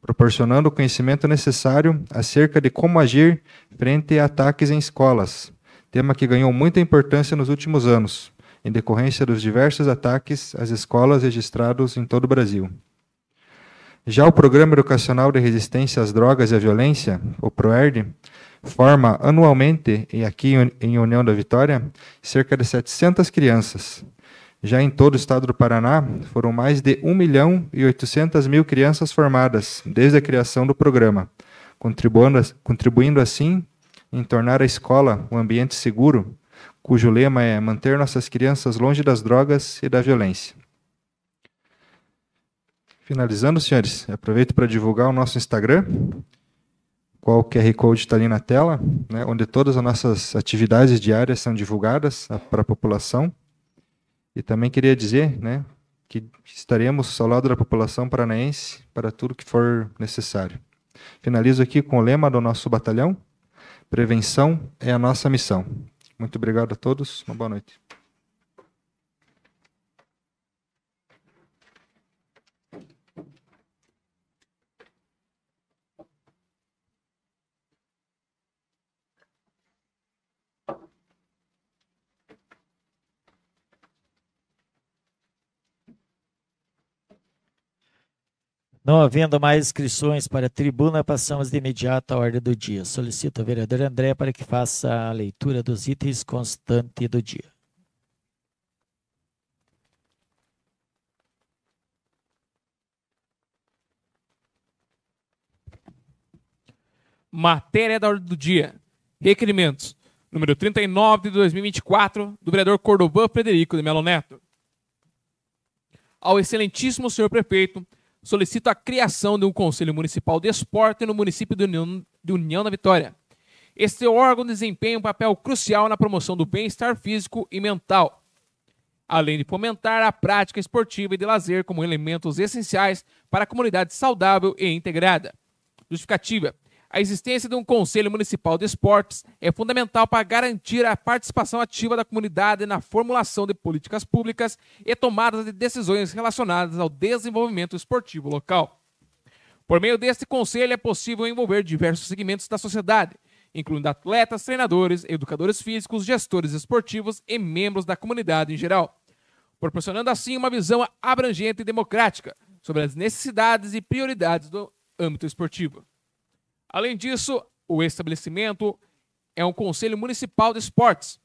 proporcionando o conhecimento necessário acerca de como agir frente a ataques em escolas, tema que ganhou muita importância nos últimos anos, em decorrência dos diversos ataques às escolas registrados em todo o Brasil. Já o Programa Educacional de Resistência às Drogas e à Violência, o PROERD, forma anualmente, e aqui em União da Vitória, cerca de 700 crianças. Já em todo o estado do Paraná, foram mais de 1 milhão e 800 mil crianças formadas desde a criação do programa, contribuindo, contribuindo assim em tornar a escola um ambiente seguro, cujo lema é manter nossas crianças longe das drogas e da violência. Finalizando, senhores, aproveito para divulgar o nosso Instagram, qual QR Code está ali na tela, né, onde todas as nossas atividades diárias são divulgadas para a população. E também queria dizer né, que estaremos ao lado da população paranaense para tudo que for necessário. Finalizo aqui com o lema do nosso batalhão: Prevenção é a nossa missão. Muito obrigado a todos, uma boa noite. Não havendo mais inscrições para a tribuna, passamos de imediato à ordem do dia. Solicito ao vereador André para que faça a leitura dos itens constante do dia. Matéria da ordem do dia. Requerimentos. Número 39 de 2024, do vereador Cordovan Frederico de Melo Neto. Ao excelentíssimo senhor prefeito, Solicito a criação de um Conselho Municipal de Esporte no município de União, de União da Vitória. Este órgão desempenha um papel crucial na promoção do bem-estar físico e mental, além de fomentar a prática esportiva e de lazer como elementos essenciais para a comunidade saudável e integrada. Justificativa: a existência de um Conselho Municipal de Esportes é fundamental para garantir a participação ativa da comunidade na formulação de políticas públicas e tomada de decisões relacionadas ao desenvolvimento esportivo local. Por meio deste conselho é possível envolver diversos segmentos da sociedade, incluindo atletas, treinadores, educadores físicos, gestores esportivos e membros da comunidade em geral, proporcionando assim uma visão abrangente e democrática sobre as necessidades e prioridades do âmbito esportivo. Além disso, o estabelecimento é um conselho municipal de esportes,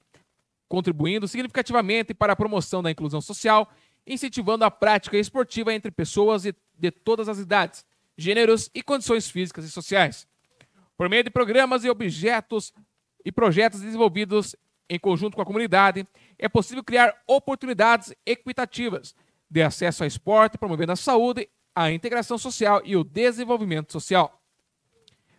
contribuindo significativamente para a promoção da inclusão social, incentivando a prática esportiva entre pessoas de todas as idades, gêneros e condições físicas e sociais. Por meio de programas e objetos e projetos desenvolvidos em conjunto com a comunidade, é possível criar oportunidades equitativas de acesso ao esporte, promovendo a saúde, a integração social e o desenvolvimento social.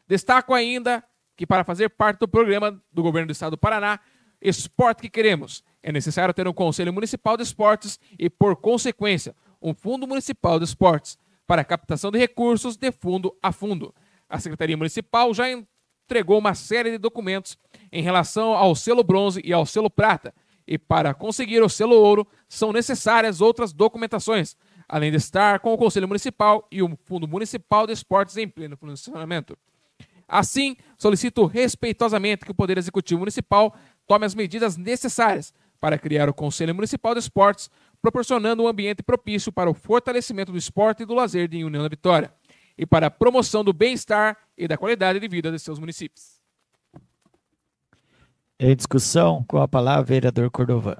Destaco ainda que para fazer parte do programa do governo do estado do Paraná, Esporte que Queremos, é necessário ter um Conselho Municipal de Esportes e, por consequência, um Fundo Municipal de Esportes para captação de recursos de fundo a fundo. A Secretaria Municipal já entregou uma série de documentos em relação ao selo bronze e ao selo prata, e para conseguir o selo ouro são necessárias outras documentações, além de estar com o Conselho Municipal e o Fundo Municipal de Esportes em pleno funcionamento. Assim, solicito respeitosamente que o Poder Executivo Municipal tome as medidas necessárias para criar o Conselho Municipal de Esportes, proporcionando um ambiente propício para o fortalecimento do esporte e do lazer de União da Vitória e para a promoção do bem-estar e da qualidade de vida de seus municípios. Em discussão, com a palavra, vereador Cordovan.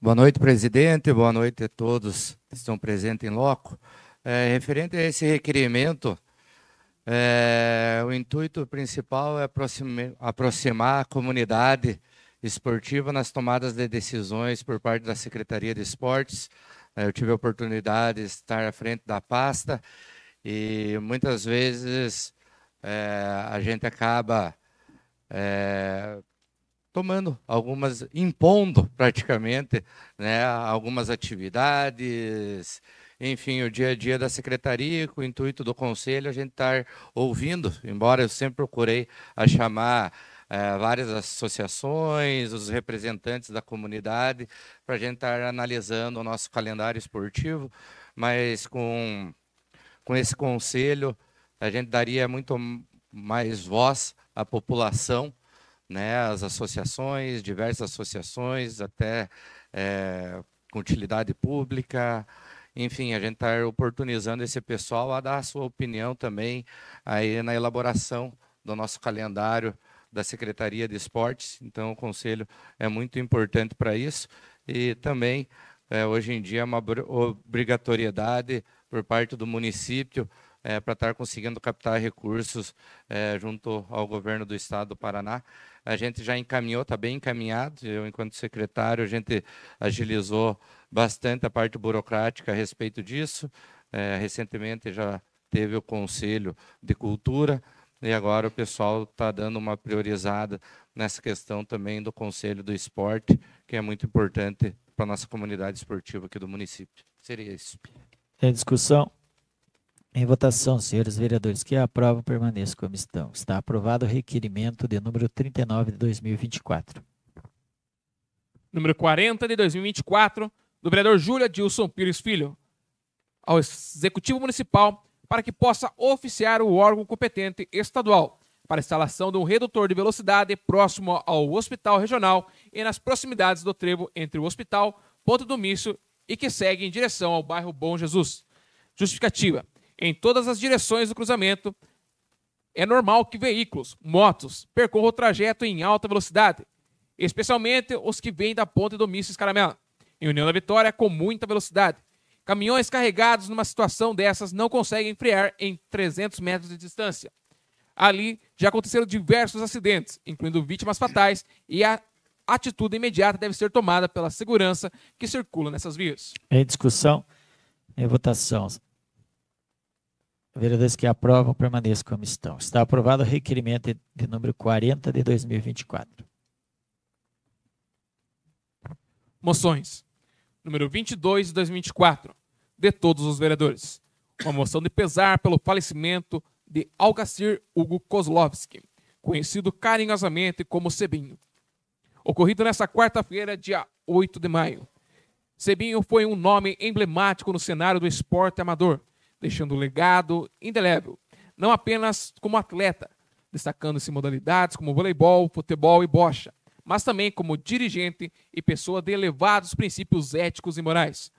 Boa noite, presidente. Boa noite a todos que estão presentes em loco. É, referente a esse requerimento é, o intuito principal é aproximar, aproximar a comunidade esportiva nas tomadas de decisões por parte da Secretaria de Esportes. É, eu tive a oportunidade de estar à frente da pasta e muitas vezes é, a gente acaba é, tomando algumas, impondo praticamente né, algumas atividades, enfim, o dia a dia da secretaria, com o intuito do conselho, a gente estar tá ouvindo, embora eu sempre procurei a chamar é, várias associações, os representantes da comunidade, para a gente estar tá analisando o nosso calendário esportivo, mas com, com esse conselho, a gente daria muito mais voz à população, né, as associações, diversas associações, até é, com utilidade pública, enfim, a gente está oportunizando esse pessoal a dar a sua opinião também aí na elaboração do nosso calendário da Secretaria de Esportes. Então, o conselho é muito importante para isso. E também, é, hoje em dia, é uma obrigatoriedade por parte do município é, para estar tá conseguindo captar recursos é, junto ao governo do estado do Paraná. A gente já encaminhou, está bem encaminhado. Eu, enquanto secretário, a gente agilizou bastante a parte burocrática a respeito disso. É, recentemente já teve o Conselho de Cultura e agora o pessoal está dando uma priorizada nessa questão também do Conselho do Esporte, que é muito importante para a nossa comunidade esportiva aqui do município. Seria isso. Em discussão? Em votação, senhores vereadores, que aprovam permaneça como estão. Está aprovado o requerimento de número 39 de 2024. Número 40 de 2024 do vereador Júlia Dilson Pires Filho ao Executivo Municipal para que possa oficiar o órgão competente estadual para instalação de um redutor de velocidade próximo ao Hospital Regional e nas proximidades do trevo entre o Hospital, Ponto do Mício e que segue em direção ao bairro Bom Jesus. Justificativa. Em todas as direções do cruzamento, é normal que veículos, motos, percorram o trajeto em alta velocidade, especialmente os que vêm da Ponte do Mício Escaramela em União da Vitória com muita velocidade. Caminhões carregados numa situação dessas não conseguem frear em 300 metros de distância. Ali já aconteceram diversos acidentes, incluindo vítimas fatais, e a atitude imediata deve ser tomada pela segurança que circula nessas vias. Em discussão, em votação. Vereadores que aprovam permaneçam como estão. Está aprovado o requerimento de número 40 de 2024. Moções número 22 de 2024, de todos os vereadores. Uma moção de pesar pelo falecimento de Alcacir Hugo Kozlovski, conhecido carinhosamente como Sebinho. Ocorrido nesta quarta-feira, dia 8 de maio. Sebinho foi um nome emblemático no cenário do esporte amador, deixando um legado indelével, não apenas como atleta, destacando-se modalidades como voleibol, futebol e bocha, mas também como dirigente e pessoa de elevados princípios éticos e morais.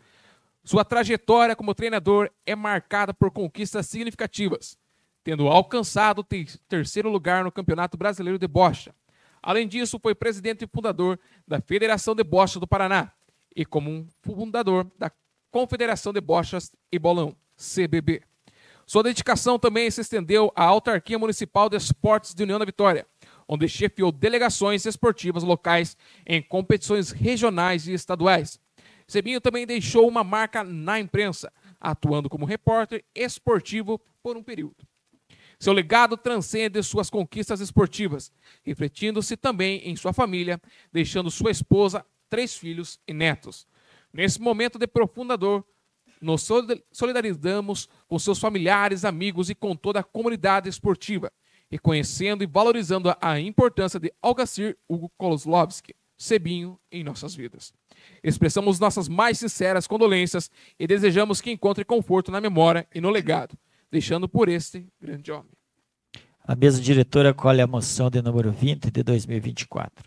Sua trajetória como treinador é marcada por conquistas significativas, tendo alcançado o terceiro lugar no Campeonato Brasileiro de Bocha. Além disso, foi presidente e fundador da Federação de Bocha do Paraná e como um fundador da Confederação de Bochas e Bolão, CBB. Sua dedicação também se estendeu à Autarquia Municipal de Esportes de União da Vitória, onde chefiou delegações esportivas locais em competições regionais e estaduais. Sebinho também deixou uma marca na imprensa, atuando como repórter esportivo por um período. Seu legado transcende suas conquistas esportivas, refletindo-se também em sua família, deixando sua esposa, três filhos e netos. Nesse momento de profunda dor, nos solidarizamos com seus familiares, amigos e com toda a comunidade esportiva, reconhecendo e valorizando a importância de Algacir Hugo Koloslovski, Sebinho, em nossas vidas. Expressamos nossas mais sinceras condolências e desejamos que encontre conforto na memória e no legado, deixando por este grande homem. A mesa diretora colhe a moção de número 20 de 2024.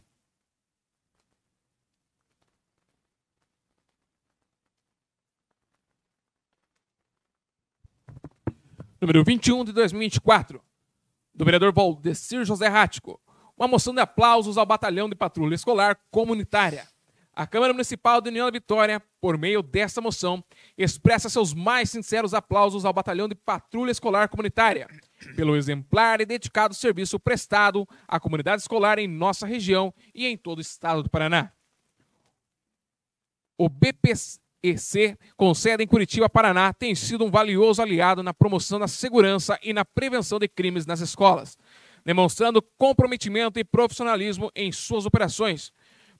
Número 21 de 2024 do vereador Valdecir José Rático, uma moção de aplausos ao Batalhão de Patrulha Escolar Comunitária. A Câmara Municipal de União da Vitória, por meio desta moção, expressa seus mais sinceros aplausos ao Batalhão de Patrulha Escolar Comunitária pelo exemplar e dedicado serviço prestado à comunidade escolar em nossa região e em todo o estado do Paraná. O BPC EC com sede em Curitiba, Paraná, tem sido um valioso aliado na promoção da segurança e na prevenção de crimes nas escolas, demonstrando comprometimento e profissionalismo em suas operações,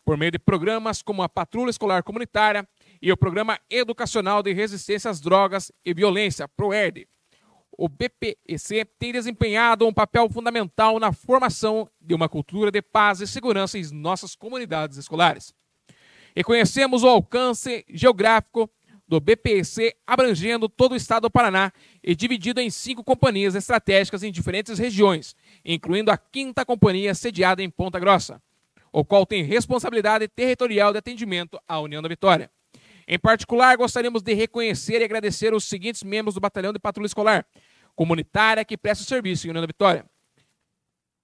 por meio de programas como a Patrulha Escolar Comunitária e o Programa Educacional de Resistência às Drogas e Violência, PROERD. O BPEC tem desempenhado um papel fundamental na formação de uma cultura de paz e segurança em nossas comunidades escolares reconhecemos o alcance geográfico do BPC, abrangendo todo o estado do Paraná e dividido em cinco companhias estratégicas em diferentes regiões, incluindo a quinta companhia sediada em Ponta Grossa, o qual tem responsabilidade territorial de atendimento à União da Vitória. Em particular, gostaríamos de reconhecer e agradecer os seguintes membros do Batalhão de Patrulha Escolar Comunitária que presta serviço em União da Vitória: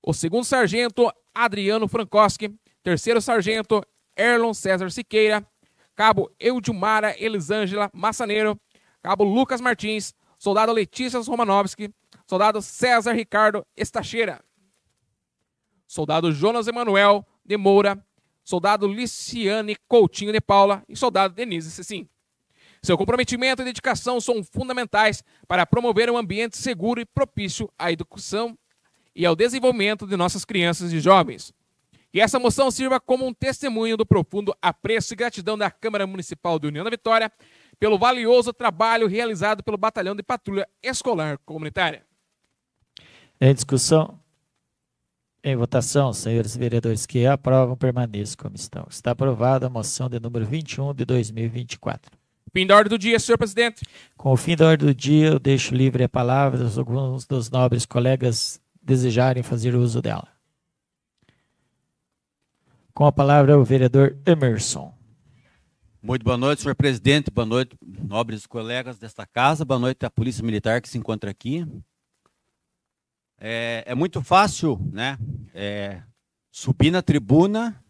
o segundo sargento Adriano Frankowski, terceiro sargento Erlon César Siqueira, Cabo Eudimara Elisângela Massaneiro, Cabo Lucas Martins, Soldado Letícia Romanovski, Soldado César Ricardo Estacheira, Soldado Jonas Emanuel de Moura, Soldado Liciane Coutinho de Paula e Soldado Denise Cecim. Seu comprometimento e dedicação são fundamentais para promover um ambiente seguro e propício à educação e ao desenvolvimento de nossas crianças e jovens. Que essa moção sirva como um testemunho do profundo apreço e gratidão da Câmara Municipal de União da Vitória pelo valioso trabalho realizado pelo Batalhão de Patrulha Escolar Comunitária. Em discussão, em votação, senhores vereadores que aprovam, permaneçam como estão. Está aprovada a moção de número 21 de 2024. Fim da ordem do dia, senhor presidente. Com o fim da ordem do dia, eu deixo livre a palavra aos alguns dos nobres colegas desejarem fazer uso dela. Com a palavra o vereador Emerson. Muito boa noite, senhor presidente, boa noite, nobres colegas desta casa, boa noite à Polícia Militar que se encontra aqui. É, é muito fácil, né, é, subir na tribuna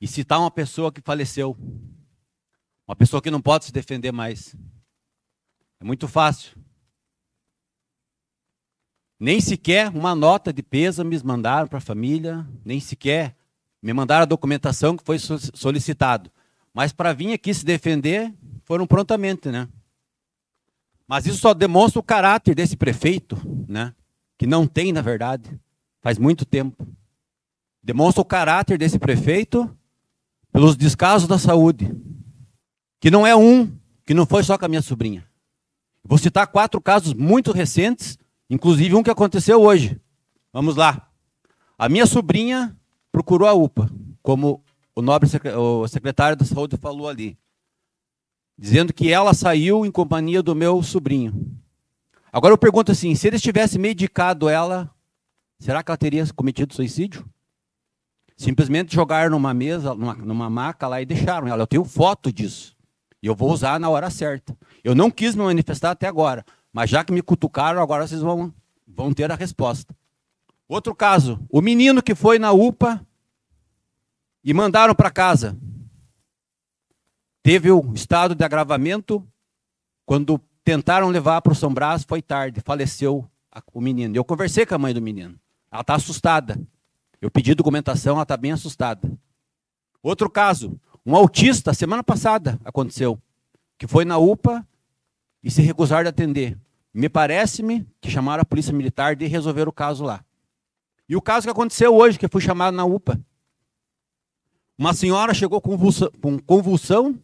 e citar uma pessoa que faleceu, uma pessoa que não pode se defender mais. É muito fácil. Nem sequer uma nota de pêsames mandaram para a família, nem sequer me mandaram a documentação que foi solicitado. Mas para vir aqui se defender, foram prontamente, né? Mas isso só demonstra o caráter desse prefeito, né? Que não tem, na verdade, faz muito tempo. Demonstra o caráter desse prefeito pelos descasos da saúde. Que não é um, que não foi só com a minha sobrinha. Vou citar quatro casos muito recentes, inclusive um que aconteceu hoje. Vamos lá. A minha sobrinha procurou a UPA, como o nobre secretário da Saúde falou ali, dizendo que ela saiu em companhia do meu sobrinho. Agora eu pergunto assim: se ele estivesse medicado ela, será que ela teria cometido suicídio? Simplesmente jogaram numa mesa, numa, numa maca lá e deixaram ela. Eu tenho foto disso. E eu vou usar na hora certa. Eu não quis me manifestar até agora, mas já que me cutucaram, agora vocês vão, vão ter a resposta. Outro caso, o menino que foi na UPA e mandaram para casa. Teve o estado de agravamento. Quando tentaram levar para o São Brás, foi tarde, faleceu o menino. Eu conversei com a mãe do menino. Ela está assustada. Eu pedi documentação, ela está bem assustada. Outro caso, um autista, semana passada aconteceu, que foi na UPA e se recusaram de atender. Me parece-me que chamaram a polícia militar de resolver o caso lá. E o caso que aconteceu hoje, que eu fui chamado na UPA. Uma senhora chegou com convulsão,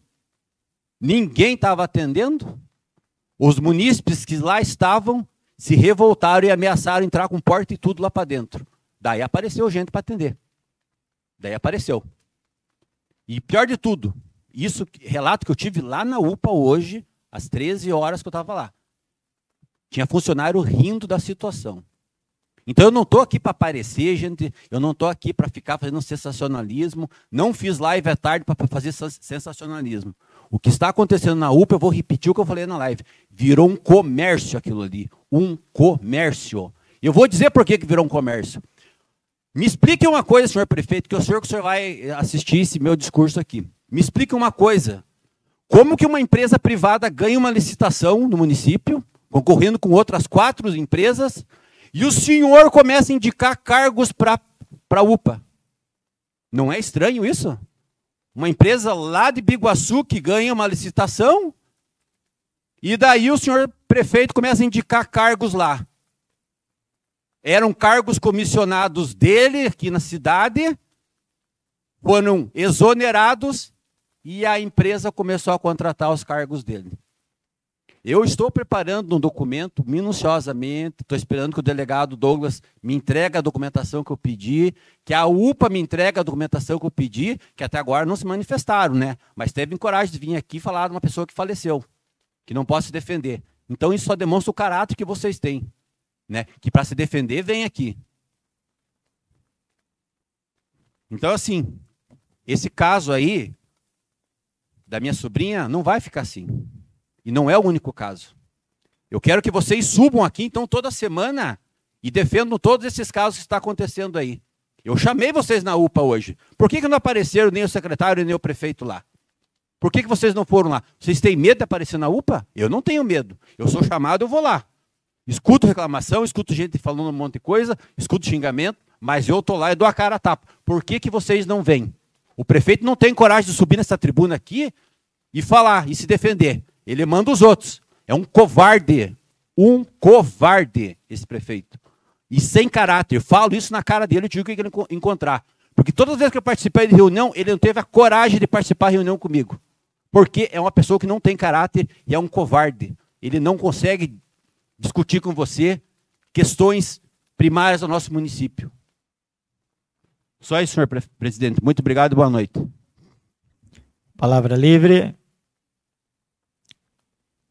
ninguém estava atendendo. Os munícipes que lá estavam se revoltaram e ameaçaram entrar com porta e tudo lá para dentro. Daí apareceu gente para atender. Daí apareceu. E pior de tudo, isso relato que eu tive lá na UPA hoje, às 13 horas que eu estava lá. Tinha funcionário rindo da situação. Então eu não estou aqui para aparecer, gente, eu não estou aqui para ficar fazendo sensacionalismo, não fiz live à tarde para fazer sensacionalismo. O que está acontecendo na UPA, eu vou repetir o que eu falei na live, virou um comércio aquilo ali, um comércio. Eu vou dizer por que, que virou um comércio. Me explique uma coisa, senhor prefeito, que eu sei que o senhor vai assistir esse meu discurso aqui. Me explique uma coisa. Como que uma empresa privada ganha uma licitação no município, concorrendo com outras quatro empresas, e o senhor começa a indicar cargos para a UPA. Não é estranho isso? Uma empresa lá de Biguaçu que ganha uma licitação, e daí o senhor prefeito começa a indicar cargos lá. Eram cargos comissionados dele aqui na cidade, foram exonerados e a empresa começou a contratar os cargos dele. Eu estou preparando um documento minuciosamente, estou esperando que o delegado Douglas me entregue a documentação que eu pedi, que a UPA me entregue a documentação que eu pedi, que até agora não se manifestaram, né? Mas teve coragem de vir aqui falar de uma pessoa que faleceu, que não posso se defender. Então isso só demonstra o caráter que vocês têm, né? Que para se defender vem aqui. Então assim, esse caso aí da minha sobrinha não vai ficar assim. E não é o único caso. Eu quero que vocês subam aqui, então, toda semana e defendam todos esses casos que está acontecendo aí. Eu chamei vocês na UPA hoje. Por que, que não apareceram nem o secretário nem o prefeito lá? Por que, que vocês não foram lá? Vocês têm medo de aparecer na UPA? Eu não tenho medo. Eu sou chamado, eu vou lá. Escuto reclamação, escuto gente falando um monte de coisa, escuto xingamento, mas eu tô lá e dou a cara a tapa. Por que, que vocês não vêm? O prefeito não tem coragem de subir nessa tribuna aqui e falar e se defender. Ele manda os outros. É um covarde. Um covarde, esse prefeito. E sem caráter. Eu falo isso na cara dele, eu digo que ele encontrar. Porque todas as vezes que eu participei de reunião, ele não teve a coragem de participar da reunião comigo. Porque é uma pessoa que não tem caráter e é um covarde. Ele não consegue discutir com você questões primárias do nosso município. Só isso, senhor presidente. Muito obrigado e boa noite. Palavra livre,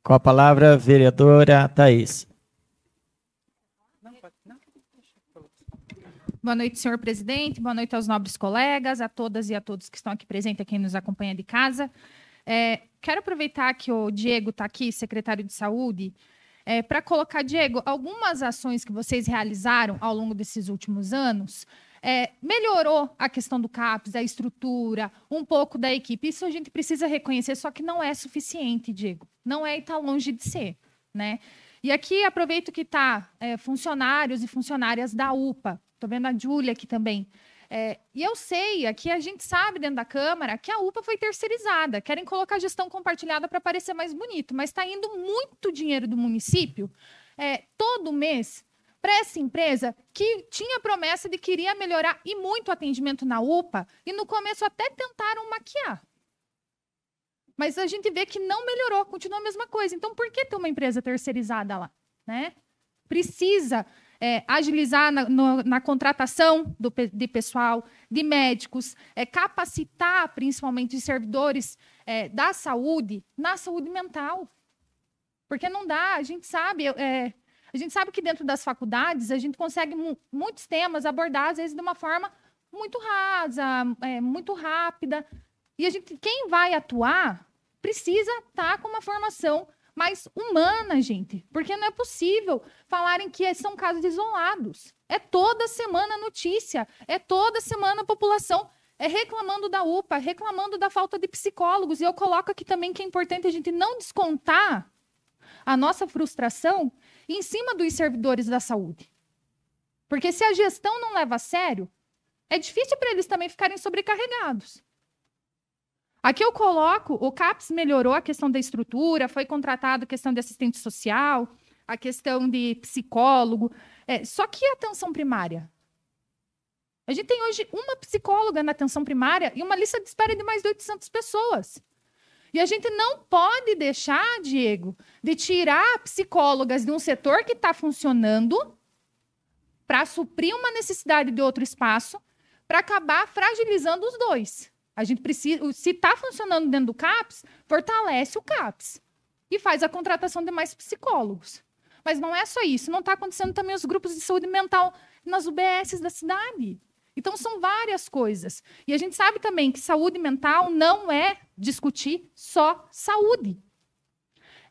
com a palavra, vereadora Thais. Boa noite, senhor presidente. Boa noite aos nobres colegas, a todas e a todos que estão aqui presentes, a quem nos acompanha de casa. É, quero aproveitar que o Diego está aqui, secretário de Saúde, é, para colocar, Diego, algumas ações que vocês realizaram ao longo desses últimos anos é, melhorou a questão do CAPES, da estrutura, um pouco da equipe. Isso a gente precisa reconhecer, só que não é suficiente, Diego. Não é e está longe de ser, né? E aqui aproveito que está é, funcionários e funcionárias da UPA. Estou vendo a Júlia aqui também. É, e eu sei, aqui a gente sabe dentro da Câmara que a UPA foi terceirizada. Querem colocar a gestão compartilhada para parecer mais bonito, mas está indo muito dinheiro do município. É, todo mês para essa empresa que tinha promessa de que iria melhorar e muito o atendimento na UPA e no começo até tentaram maquiar. Mas a gente vê que não melhorou, continua a mesma coisa. Então, por que ter uma empresa terceirizada lá? Né? Precisa é, agilizar na, no, na contratação do, de pessoal, de médicos, é, capacitar principalmente os servidores é, da saúde na saúde mental. Porque não dá, a gente sabe, é, a gente sabe que dentro das faculdades a gente consegue muitos temas abordar, às vezes, de uma forma muito rasa, é, muito rápida. E a gente, quem vai atuar precisa estar tá com uma formação mais humana, gente. Porque não é possível falarem que são casos isolados. É toda semana notícia, é toda semana a população é reclamando da UPA, é reclamando da falta de psicólogos. E eu coloco aqui também que é importante a gente não descontar a nossa frustração em cima dos servidores da saúde. Porque se a gestão não leva a sério, é difícil para eles também ficarem sobrecarregados. Aqui eu coloco, o CAPS melhorou a questão da estrutura, foi contratado a questão de assistente social, a questão de psicólogo. É, só que a atenção primária? A gente tem hoje uma psicóloga na atenção primária e uma lista de espera de mais de 800 pessoas. E a gente não pode deixar, Diego, de tirar psicólogas de um setor que está funcionando para suprir uma necessidade de outro espaço, para acabar fragilizando os dois. A gente precisa, se está funcionando dentro do CAPS, fortalece o CAPS e faz a contratação de mais psicólogos. Mas não é só isso, não está acontecendo também os grupos de saúde mental nas UBSs da cidade. Então, são várias coisas. E a gente sabe também que saúde mental não é discutir só saúde.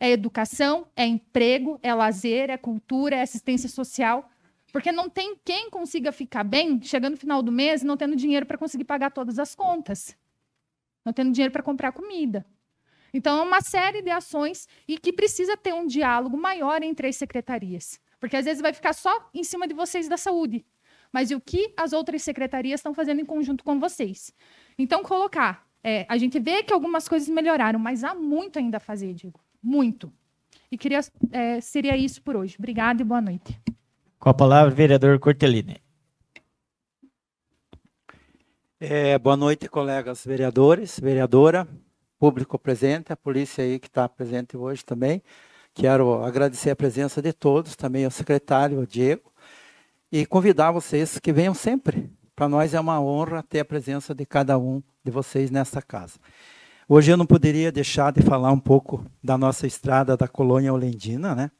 É educação, é emprego, é lazer, é cultura, é assistência social. Porque não tem quem consiga ficar bem chegando no final do mês não tendo dinheiro para conseguir pagar todas as contas, não tendo dinheiro para comprar comida. Então, é uma série de ações e que precisa ter um diálogo maior entre as secretarias. Porque às vezes vai ficar só em cima de vocês da saúde mas e o que as outras secretarias estão fazendo em conjunto com vocês. Então, colocar. É, a gente vê que algumas coisas melhoraram, mas há muito ainda a fazer, Diego. Muito. E queria, é, seria isso por hoje. Obrigada e boa noite. Com a palavra, vereador Cortelini. É, boa noite, colegas vereadores, vereadora, público presente, a polícia aí que está presente hoje também. Quero agradecer a presença de todos, também ao secretário, o Diego, e convidar vocês que venham sempre. Para nós é uma honra ter a presença de cada um de vocês nesta casa. Hoje eu não poderia deixar de falar um pouco da nossa estrada da colônia olendina, né?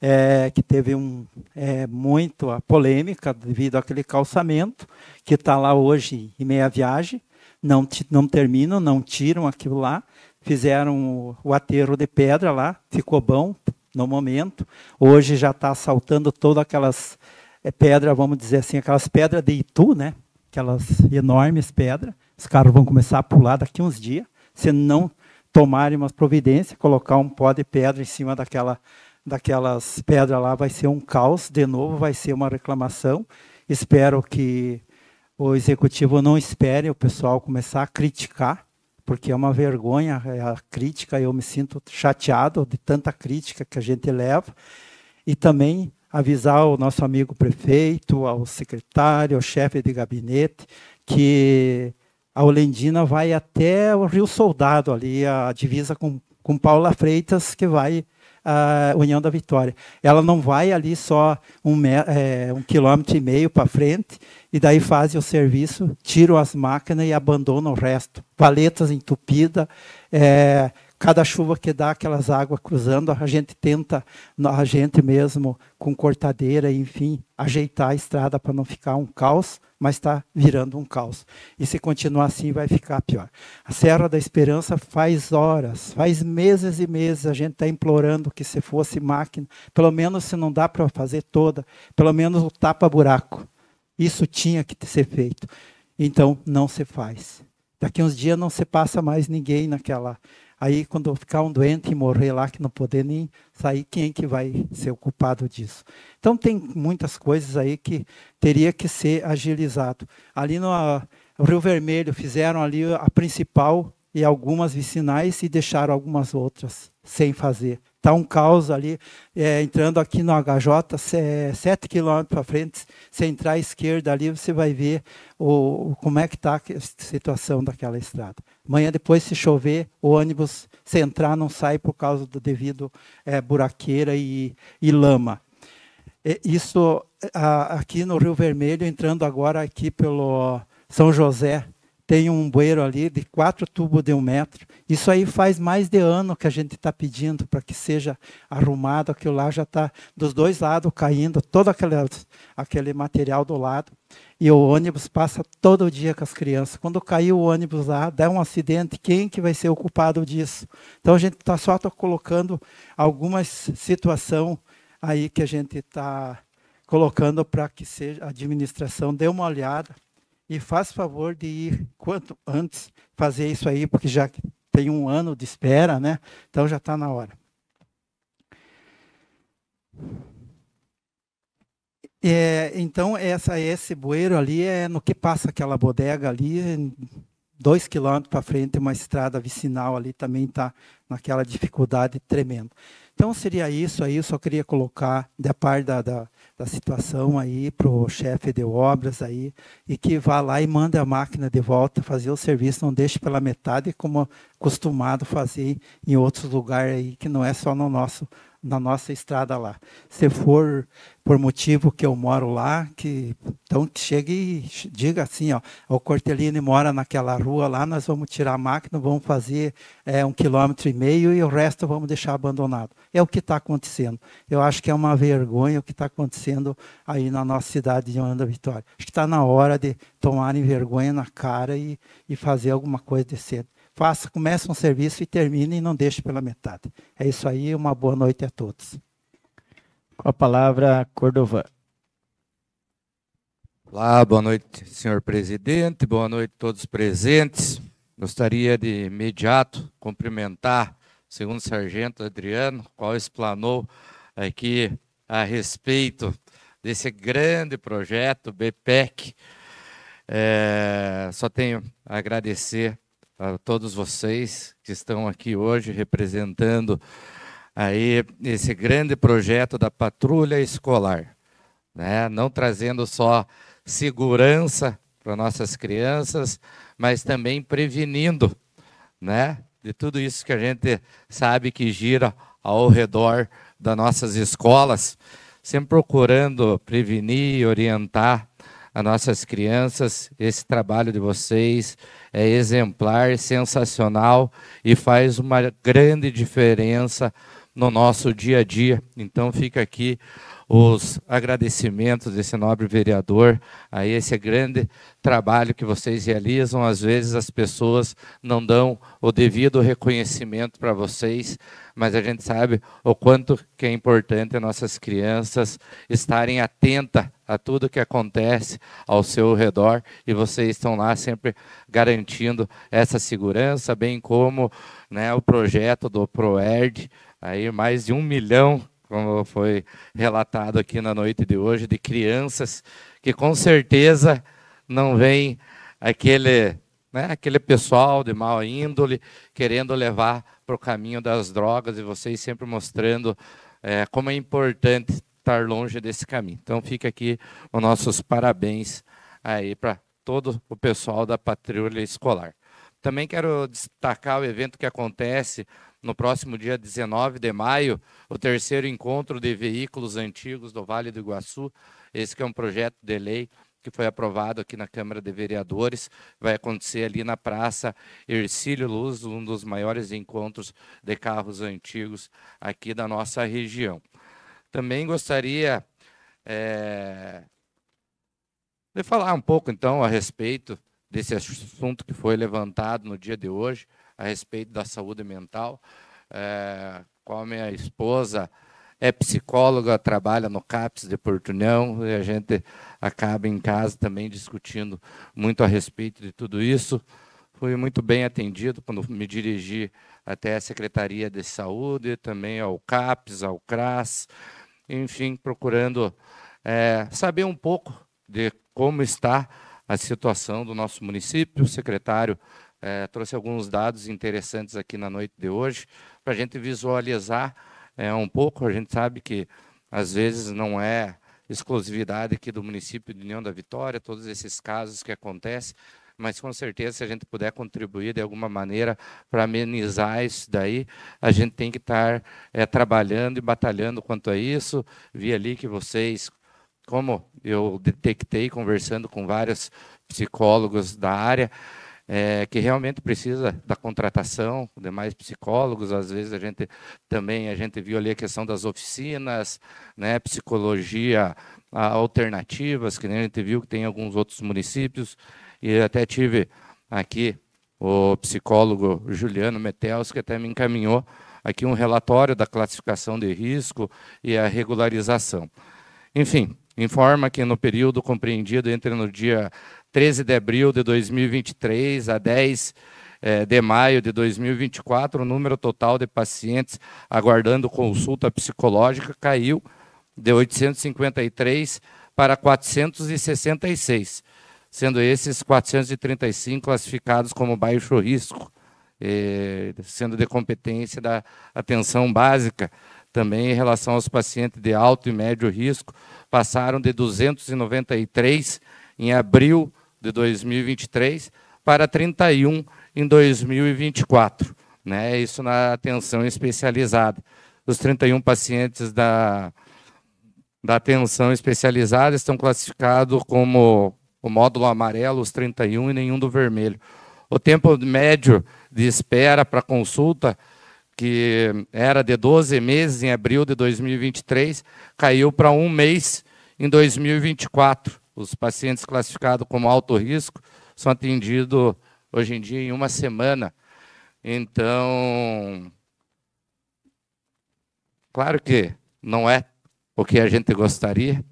É, que teve um, é, muito a polêmica devido àquele calçamento que está lá hoje em meia viagem. Não, não terminam, não tiram aquilo lá. Fizeram o, o aterro de pedra lá, ficou bom no momento. Hoje já está assaltando todas aquelas é pedra, vamos dizer assim, aquelas pedras de Itu, né? aquelas enormes pedras. Os caras vão começar a pular daqui uns dias, se não tomarem uma providência, colocar um pó de pedra em cima daquela, daquelas pedras lá, vai ser um caos de novo, vai ser uma reclamação. Espero que o executivo não espere o pessoal começar a criticar, porque é uma vergonha é a crítica, eu me sinto chateado de tanta crítica que a gente leva. E também avisar o nosso amigo prefeito, ao secretário, ao chefe de gabinete, que a Olendina vai até o Rio Soldado, ali, a divisa com, com Paula Freitas, que vai a União da Vitória. Ela não vai ali só um, é, um quilômetro e meio para frente e daí faz o serviço, tira as máquinas e abandona o resto. Paletas entupidas, é, cada chuva que dá aquelas águas cruzando, a gente tenta, a gente mesmo com cortadeira, enfim, ajeitar a estrada para não ficar um caos, mas está virando um caos. E se continuar assim, vai ficar pior. A Serra da Esperança faz horas, faz meses e meses, a gente está implorando que se fosse máquina, pelo menos se não dá para fazer toda, pelo menos o tapa-buraco. Isso tinha que ser feito. Então, não se faz. Daqui uns dias não se passa mais ninguém naquela Aí, quando ficar um doente e morrer lá, que não poder nem sair, quem é que vai ser o culpado disso? Então, tem muitas coisas aí que teria que ser agilizado. Ali no ah, Rio Vermelho, fizeram ali a principal e algumas vicinais e deixaram algumas outras sem fazer. Está um caos ali, é, entrando aqui no HJ, cê, 7 quilômetros para frente, se entrar à esquerda ali, você vai ver o, como é que está a situação daquela estrada. Amanhã depois, se chover, o ônibus, se entrar, não sai por causa do devido é, buraqueira e, e lama. É, isso a, aqui no Rio Vermelho, entrando agora aqui pelo São José, tem um bueiro ali de quatro tubos de um metro. Isso aí faz mais de ano que a gente está pedindo para que seja arrumado. Aquilo lá já está dos dois lados caindo, todo aquele, aquele material do lado. E o ônibus passa todo dia com as crianças. Quando caiu o ônibus lá, dá um acidente, quem que vai ser o culpado disso? Então a gente está só está colocando algumas situação aí que a gente está colocando para que seja, a administração dê uma olhada e faz favor de ir quanto antes fazer isso aí, porque já tem um ano de espera, né? Então já está na hora. É, então, essa, esse bueiro ali é no que passa aquela bodega ali, dois quilômetros para frente, uma estrada vicinal ali também está naquela dificuldade tremenda. Então seria isso aí, só queria colocar da parte da, da, da situação aí para o chefe de obras aí, e que vá lá e manda a máquina de volta fazer o serviço, não deixe pela metade, como acostumado fazer em outros lugares aí, que não é só no nosso na nossa estrada lá. Se for por motivo que eu moro lá, que então chegue e diga assim, ó, o Cortelino mora naquela rua lá, nós vamos tirar a máquina, vamos fazer é, um quilômetro e meio e o resto vamos deixar abandonado. É o que está acontecendo. Eu acho que é uma vergonha o que está acontecendo aí na nossa cidade de Onda Vitória. Acho que está na hora de tomarem vergonha na cara e, e fazer alguma coisa decente faça, comece um serviço e termine e não deixe pela metade. É isso aí, uma boa noite a todos. Com a palavra, Cordovan. Olá, boa noite, senhor presidente, boa noite a todos presentes. Gostaria de imediato cumprimentar o segundo sargento Adriano, qual explanou aqui a respeito desse grande projeto BPEC. É, só tenho a agradecer a todos vocês que estão aqui hoje representando aí esse grande projeto da patrulha escolar, né? Não trazendo só segurança para nossas crianças, mas também prevenindo, né? De tudo isso que a gente sabe que gira ao redor das nossas escolas, sempre procurando prevenir e orientar as nossas crianças, esse trabalho de vocês, é exemplar, sensacional e faz uma grande diferença no nosso dia a dia. Então fica aqui os agradecimentos desse nobre vereador a esse grande trabalho que vocês realizam. Às vezes as pessoas não dão o devido reconhecimento para vocês, mas a gente sabe o quanto que é importante nossas crianças estarem atentas a tudo que acontece ao seu redor e vocês estão lá sempre garantindo essa segurança, bem como né, o projeto do ProERD, aí mais de um milhão, como foi relatado aqui na noite de hoje, de crianças que com certeza não vem aquele né, aquele pessoal de mau índole querendo levar para o caminho das drogas e vocês sempre mostrando é, como é importante estar longe desse caminho. Então fica aqui os nossos parabéns aí para todo o pessoal da patrulha escolar. Também quero destacar o evento que acontece no próximo dia 19 de maio, o terceiro encontro de veículos antigos do Vale do Iguaçu. Esse que é um projeto de lei que foi aprovado aqui na Câmara de Vereadores, vai acontecer ali na Praça Ercílio Luz, um dos maiores encontros de carros antigos aqui da nossa região. Também gostaria é, de falar um pouco, então, a respeito desse assunto que foi levantado no dia de hoje, a respeito da saúde mental. É, a minha esposa é psicóloga, trabalha no CAPS de Portunhão, e a gente acaba em casa também discutindo muito a respeito de tudo isso. Fui muito bem atendido quando me dirigi até a Secretaria de Saúde, também ao CAPS, ao CRAS, enfim, procurando é, saber um pouco de como está a situação do nosso município. O secretário é, trouxe alguns dados interessantes aqui na noite de hoje para a gente visualizar é, um pouco. A gente sabe que às vezes não é exclusividade aqui do município de União da Vitória, todos esses casos que acontecem mas com certeza, se a gente puder contribuir de alguma maneira para amenizar isso daí, a gente tem que estar é, trabalhando e batalhando quanto a isso. Vi ali que vocês, como eu detectei conversando com vários psicólogos da área, é, que realmente precisa da contratação de mais psicólogos. Às vezes a gente também a gente viu ali a questão das oficinas, né, psicologia ah, alternativas, que nem a gente viu que tem alguns outros municípios. E até tive aqui o psicólogo Juliano Metels, que até me encaminhou aqui um relatório da classificação de risco e a regularização. Enfim, informa que no período compreendido entre no dia 13 de abril de 2023 a 10 eh, de maio de 2024, o número total de pacientes aguardando consulta psicológica caiu de 853 para 466 sendo esses 435 classificados como baixo risco, eh, sendo de competência da atenção básica. Também em relação aos pacientes de alto e médio risco, passaram de 293 em abril de 2023 para 31 em 2024, né? Isso na atenção especializada. Os 31 pacientes da, da atenção especializada estão classificados como o módulo amarelo, os 31 e nenhum do vermelho. O tempo médio de espera para consulta, que era de 12 meses em abril de 2023, caiu para um mês em 2024. Os pacientes classificados como alto risco são atendidos hoje em dia em uma semana. Então, claro que não é o que a gente gostaria,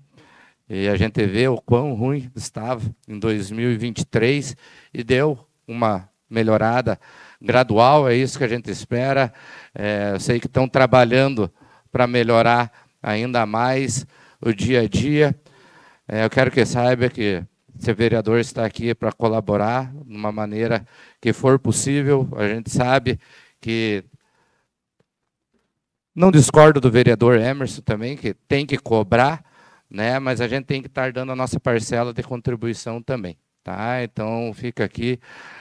e a gente vê o quão ruim estava em 2023 e deu uma melhorada gradual, é isso que a gente espera. É, eu sei que estão trabalhando para melhorar ainda mais o dia a dia. É, eu quero que saiba que esse vereador está aqui para colaborar de uma maneira que for possível. A gente sabe que não discordo do vereador Emerson também, que tem que cobrar, né? Mas a gente tem que estar tá dando a nossa parcela de contribuição também. Tá? Então fica aqui,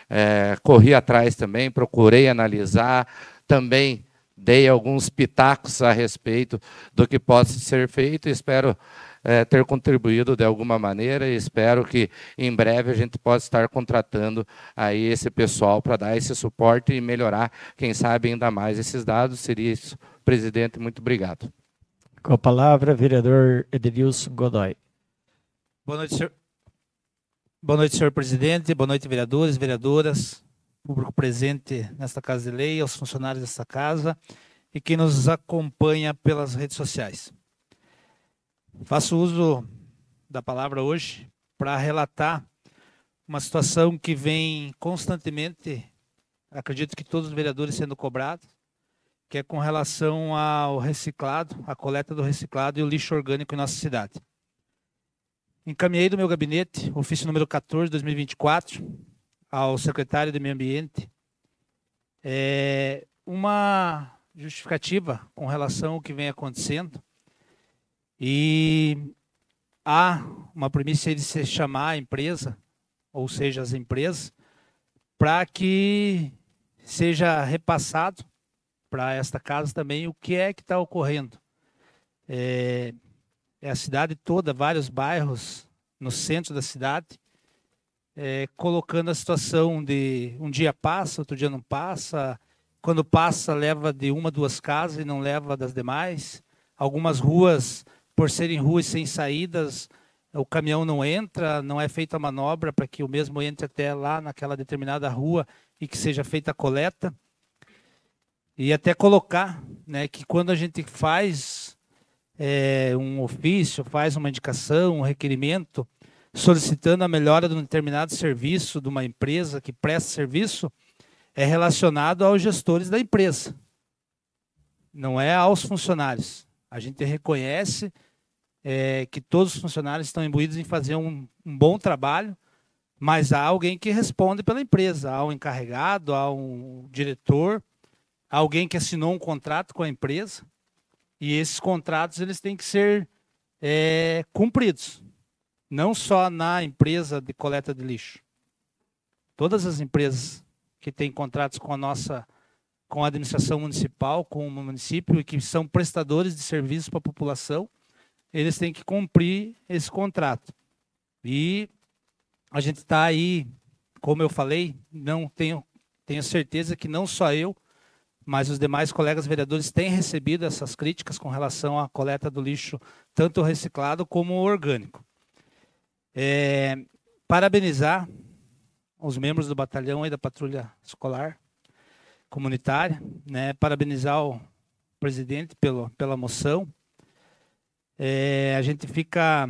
é, corri atrás também, procurei analisar, também dei alguns pitacos a respeito do que pode ser feito. Espero é, ter contribuído de alguma maneira e espero que em breve a gente possa estar contratando aí esse pessoal para dar esse suporte e melhorar, quem sabe ainda mais esses dados. Seria isso, presidente. Muito obrigado. Com a palavra, vereador Edenilson Godoy. Boa noite, senhor. Boa noite, senhor presidente. Boa noite, vereadores, vereadoras, público presente nesta Casa de Lei, aos funcionários desta Casa e quem nos acompanha pelas redes sociais. Faço uso da palavra hoje para relatar uma situação que vem constantemente, acredito que todos os vereadores sendo cobrados, que é com relação ao reciclado, a coleta do reciclado e o lixo orgânico em nossa cidade. Encaminhei do meu gabinete, ofício número 14, 2024, ao secretário do Meio Ambiente, é, uma justificativa com relação ao que vem acontecendo. E há uma premissa de se chamar a empresa, ou seja, as empresas, para que seja repassado para esta casa também o que é que está ocorrendo. É, é, a cidade toda, vários bairros no centro da cidade, é, colocando a situação de um dia passa, outro dia não passa, quando passa leva de uma, duas casas e não leva das demais. Algumas ruas, por serem ruas sem saídas, o caminhão não entra, não é feita a manobra para que o mesmo entre até lá naquela determinada rua e que seja feita a coleta. E até colocar né, que quando a gente faz é, um ofício, faz uma indicação, um requerimento, solicitando a melhora de um determinado serviço de uma empresa que presta serviço, é relacionado aos gestores da empresa, não é aos funcionários. A gente reconhece é, que todos os funcionários estão imbuídos em fazer um, um bom trabalho, mas há alguém que responde pela empresa, há um encarregado, há um diretor alguém que assinou um contrato com a empresa e esses contratos eles têm que ser é, cumpridos, não só na empresa de coleta de lixo. Todas as empresas que têm contratos com a nossa, com a administração municipal, com o município e que são prestadores de serviços para a população, eles têm que cumprir esse contrato. E a gente está aí, como eu falei, não tenho, tenho certeza que não só eu, mas os demais colegas vereadores têm recebido essas críticas com relação à coleta do lixo, tanto reciclado como orgânico. É, parabenizar os membros do batalhão e da patrulha escolar comunitária, né? parabenizar o presidente pelo, pela moção. É, a gente fica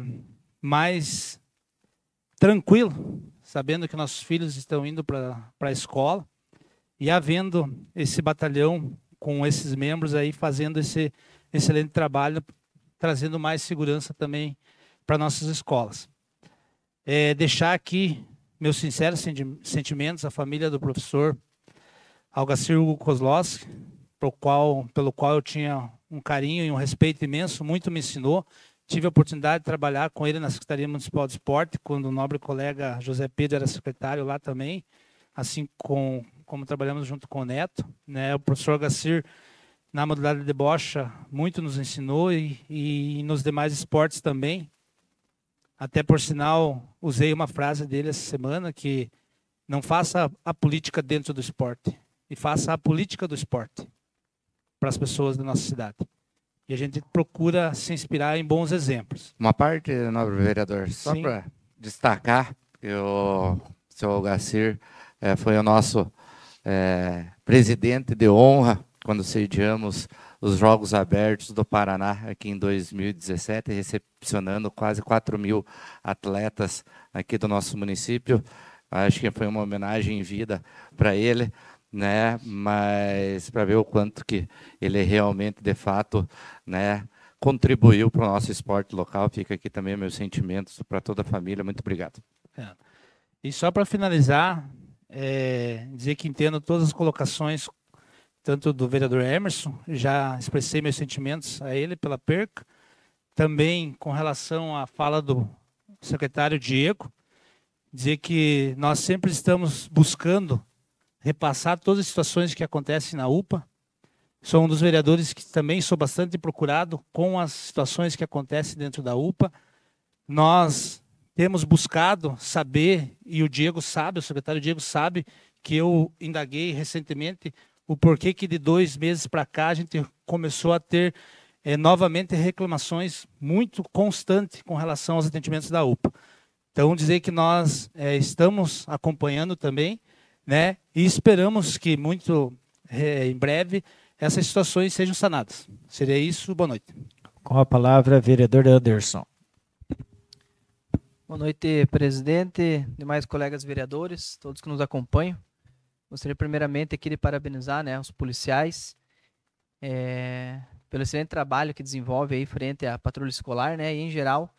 mais tranquilo sabendo que nossos filhos estão indo para a escola e havendo esse batalhão com esses membros aí fazendo esse excelente trabalho, trazendo mais segurança também para nossas escolas. É, deixar aqui meus sinceros sentimentos à família do professor Algacir Hugo Kozlowski, qual, pelo qual eu tinha um carinho e um respeito imenso, muito me ensinou. Tive a oportunidade de trabalhar com ele na Secretaria Municipal de Esporte, quando o nobre colega José Pedro era secretário lá também, assim com, como trabalhamos junto com o Neto. Né? O professor Gacir, na modalidade de bocha, muito nos ensinou e, e nos demais esportes também. Até por sinal, usei uma frase dele essa semana que não faça a política dentro do esporte, e faça a política do esporte para as pessoas da nossa cidade. E a gente procura se inspirar em bons exemplos. Uma parte, nobre vereador, só para destacar que o seu Gacir é, foi o nosso é, presidente de honra quando sediamos os Jogos Abertos do Paraná aqui em 2017, recepcionando quase 4 mil atletas aqui do nosso município. Acho que foi uma homenagem em vida para ele, né? Mas para ver o quanto que ele realmente, de fato, né, contribuiu para o nosso esporte local. Fica aqui também meus sentimentos para toda a família. Muito obrigado. É. E só para finalizar, é, dizer que entendo todas as colocações, tanto do vereador Emerson, já expressei meus sentimentos a ele pela perca, também com relação à fala do secretário Diego, dizer que nós sempre estamos buscando repassar todas as situações que acontecem na UPA. Sou um dos vereadores que também sou bastante procurado com as situações que acontecem dentro da UPA. Nós temos buscado saber, e o Diego sabe, o secretário Diego sabe, que eu indaguei recentemente o porquê que de dois meses para cá a gente começou a ter é, novamente reclamações muito constantes com relação aos atendimentos da UPA. Então, dizer que nós é, estamos acompanhando também, né, e esperamos que muito é, em breve essas situações sejam sanadas. Seria isso, boa noite. Com a palavra, vereador Anderson. Boa noite, presidente, demais colegas vereadores, todos que nos acompanham. Gostaria primeiramente aqui de parabenizar né, os policiais é, pelo excelente trabalho que desenvolve aí frente à patrulha escolar né, e em geral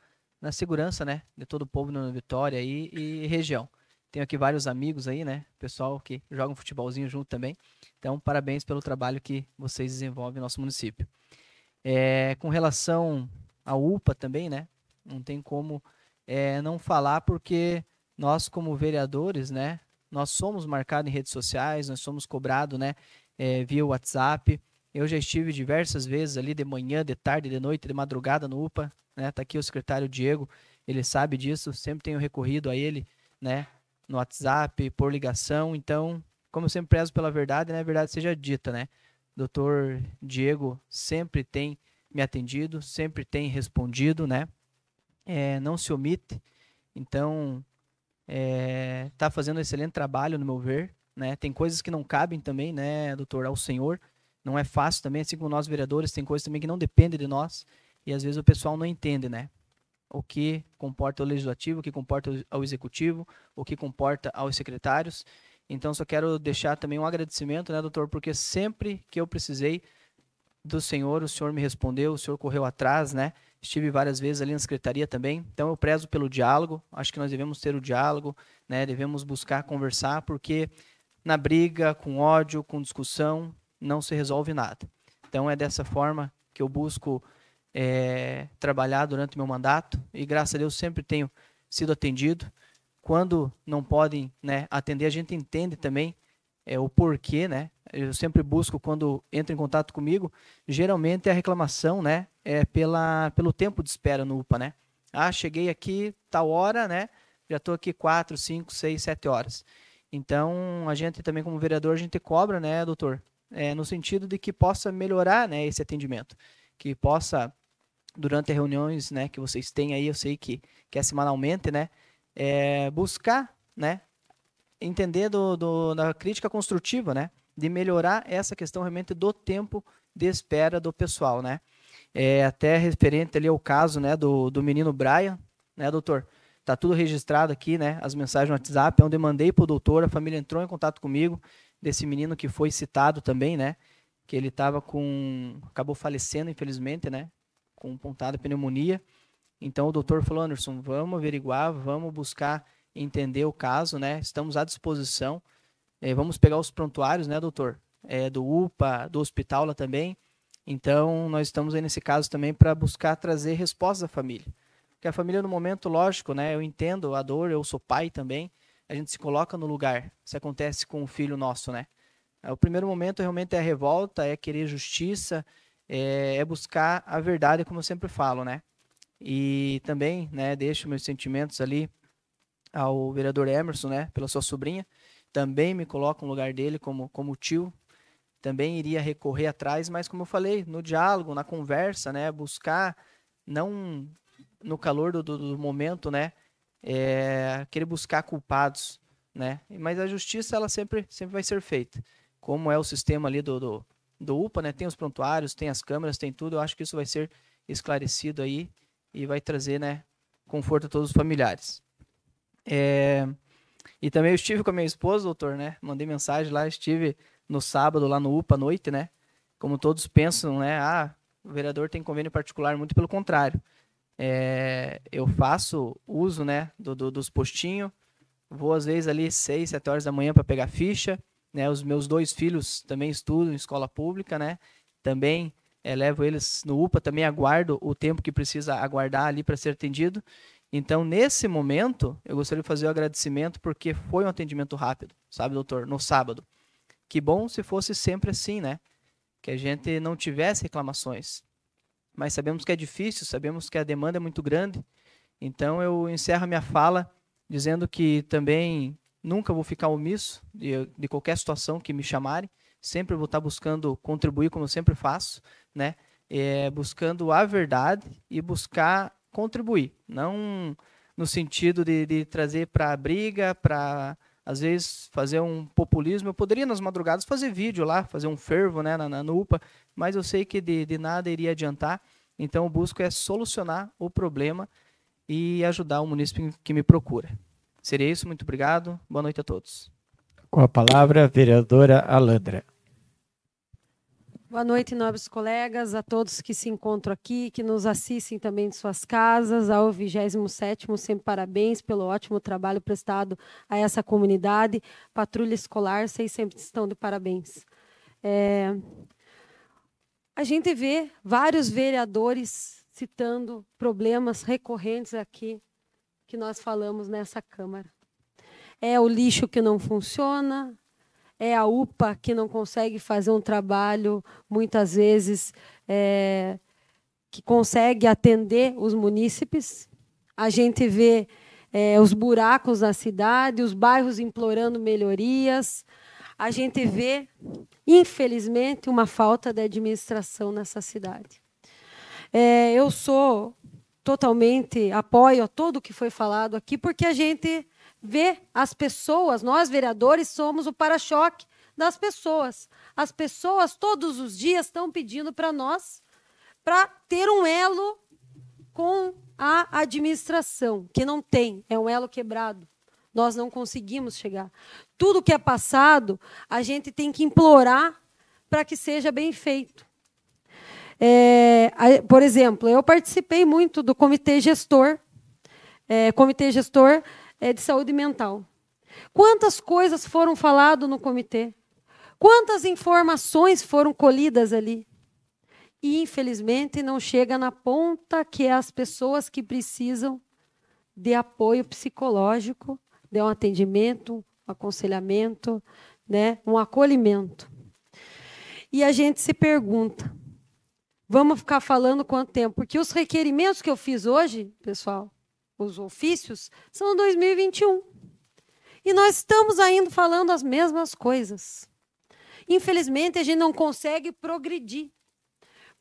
na segurança né, de todo o povo na Vitória e, e região. Tenho aqui vários amigos aí, né? Pessoal que joga um futebolzinho junto também. Então, parabéns pelo trabalho que vocês desenvolvem no nosso município. É, com relação à UPA também, né? Não tem como é, não falar porque nós como vereadores, né, nós somos marcados em redes sociais, nós somos cobrados, né, é, via WhatsApp. Eu já estive diversas vezes ali de manhã, de tarde, de noite, de madrugada no UPA, né? Tá aqui o secretário Diego, ele sabe disso, sempre tenho recorrido a ele, né, no WhatsApp, por ligação. Então, como eu sempre prezo pela verdade, né, a verdade seja dita, né? Doutor Diego sempre tem me atendido, sempre tem respondido, né? é, não se omite. Então, está é, tá fazendo um excelente trabalho, no meu ver. Né? Tem coisas que não cabem também, né, doutor, ao senhor. Não é fácil também, assim como nós vereadores, tem coisas também que não dependem de nós. E às vezes o pessoal não entende, né? O que comporta o legislativo, o que comporta ao executivo, o que comporta aos secretários. Então, só quero deixar também um agradecimento, né, doutor, porque sempre que eu precisei do senhor, o senhor me respondeu, o senhor correu atrás, né? Estive várias vezes ali na secretaria também. Então eu prezo pelo diálogo. Acho que nós devemos ter o diálogo, né? Devemos buscar conversar, porque na briga, com ódio, com discussão, não se resolve nada. Então é dessa forma que eu busco é, trabalhar durante o meu mandato e graças a Deus sempre tenho sido atendido. Quando não podem né, atender, a gente entende também é, o porquê, né? Eu sempre busco quando entra em contato comigo, geralmente a reclamação, né, é pela, pelo tempo de espera no UPA, né? Ah, cheguei aqui tal hora, né? Já estou aqui 4, 5, 6, 7 horas. Então, a gente também como vereador, a gente cobra, né, doutor? É, no sentido de que possa melhorar, né, esse atendimento. Que possa, durante reuniões, né, que vocês têm aí, eu sei que, que é semanalmente, né, é, buscar, né, entender do, do, da crítica construtiva, né? De melhorar essa questão realmente do tempo de espera do pessoal, né? É, até referente ali ao caso, né, do, do menino Brian, né, doutor? Tá tudo registrado aqui, né? As mensagens no WhatsApp, é onde eu mandei pro doutor, a família entrou em contato comigo, desse menino que foi citado também, né? Que ele estava com. acabou falecendo, infelizmente, né? Com pontada pneumonia. Então o doutor falou, Anderson, vamos averiguar, vamos buscar entender o caso, né? Estamos à disposição. É, vamos pegar os prontuários, né, doutor? É, do UPA, do hospital lá também. Então, nós estamos aí nesse caso também para buscar trazer respostas à família. Porque a família, no momento, lógico, né? Eu entendo a dor, eu sou pai também. A gente se coloca no lugar. Isso acontece com o filho nosso, né? É, o primeiro momento realmente é a revolta, é querer justiça, é, é buscar a verdade, como eu sempre falo, né? E também, né, deixo meus sentimentos ali ao vereador Emerson, né, pela sua sobrinha. Também me coloco no lugar dele como, como tio. Também iria recorrer atrás, mas como eu falei, no diálogo, na conversa, né, buscar não no calor do, do, do momento, né, é, querer buscar culpados, né. Mas a justiça ela sempre sempre vai ser feita. Como é o sistema ali do, do, do UPA, né, tem os prontuários, tem as câmeras, tem tudo. Eu acho que isso vai ser esclarecido aí e vai trazer, né, conforto a todos os familiares. É... E também eu estive com a minha esposa, doutor, né? Mandei mensagem lá, estive no sábado lá no UPA à noite, né? Como todos pensam, né? Ah, o vereador tem convênio particular, muito pelo contrário. É... Eu faço uso, né, do, do dos postinhos, vou às vezes ali 6, 7 horas da manhã para pegar ficha, né? Os meus dois filhos também estudam em escola pública, né? Também é, levo eles no UPA, também aguardo o tempo que precisa aguardar ali para ser atendido. Então, nesse momento, eu gostaria de fazer o agradecimento porque foi um atendimento rápido, sabe, doutor? No sábado. Que bom se fosse sempre assim, né? Que a gente não tivesse reclamações. Mas sabemos que é difícil, sabemos que a demanda é muito grande. Então, eu encerro a minha fala dizendo que também nunca vou ficar omisso de, de qualquer situação que me chamarem. Sempre vou estar buscando contribuir, como eu sempre faço, né? É, buscando a verdade e buscar contribuir, não no sentido de, de trazer para a briga, para às vezes fazer um populismo. Eu poderia nas madrugadas fazer vídeo lá, fazer um fervo né, na, na UPA, mas eu sei que de, de nada iria adiantar. Então o busco é solucionar o problema e ajudar o município que me procura. Seria isso, muito obrigado. Boa noite a todos. Com a palavra, vereadora Alandra. Boa noite, nobres colegas, a todos que se encontram aqui, que nos assistem também de suas casas, ao 27º, sempre parabéns pelo ótimo trabalho prestado a essa comunidade. Patrulha Escolar, vocês sempre estão de parabéns. É... A gente vê vários vereadores citando problemas recorrentes aqui que nós falamos nessa Câmara. É o lixo que não funciona, é a UPA que não consegue fazer um trabalho, muitas vezes, é, que consegue atender os munícipes. A gente vê é, os buracos na cidade, os bairros implorando melhorias. A gente vê, infelizmente, uma falta de administração nessa cidade. É, eu sou totalmente apoio a tudo que foi falado aqui, porque a gente vê as pessoas, nós vereadores somos o para-choque das pessoas. As pessoas todos os dias estão pedindo para nós para ter um elo com a administração, que não tem, é um elo quebrado. Nós não conseguimos chegar. Tudo que é passado, a gente tem que implorar para que seja bem feito. É, por exemplo, eu participei muito do comitê gestor. É, comitê gestor é, de saúde mental. Quantas coisas foram faladas no comitê? Quantas informações foram colhidas ali? E, infelizmente, não chega na ponta que é as pessoas que precisam de apoio psicológico, de um atendimento, um aconselhamento, né, um acolhimento. E a gente se pergunta: vamos ficar falando quanto tempo? Porque os requerimentos que eu fiz hoje, pessoal, os ofícios, são 2021. E nós estamos ainda falando as mesmas coisas. Infelizmente, a gente não consegue progredir.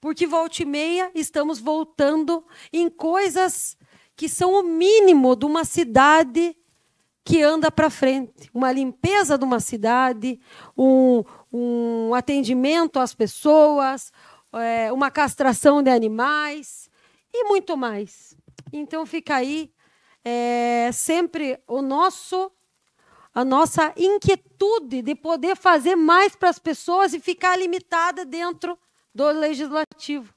Porque volta e meia estamos voltando em coisas que são o mínimo de uma cidade que anda para frente. Uma limpeza de uma cidade, um, um atendimento às pessoas, é, uma castração de animais e muito mais. Então fica aí é, sempre o nosso a nossa inquietude de poder fazer mais para as pessoas e ficar limitada dentro do legislativo.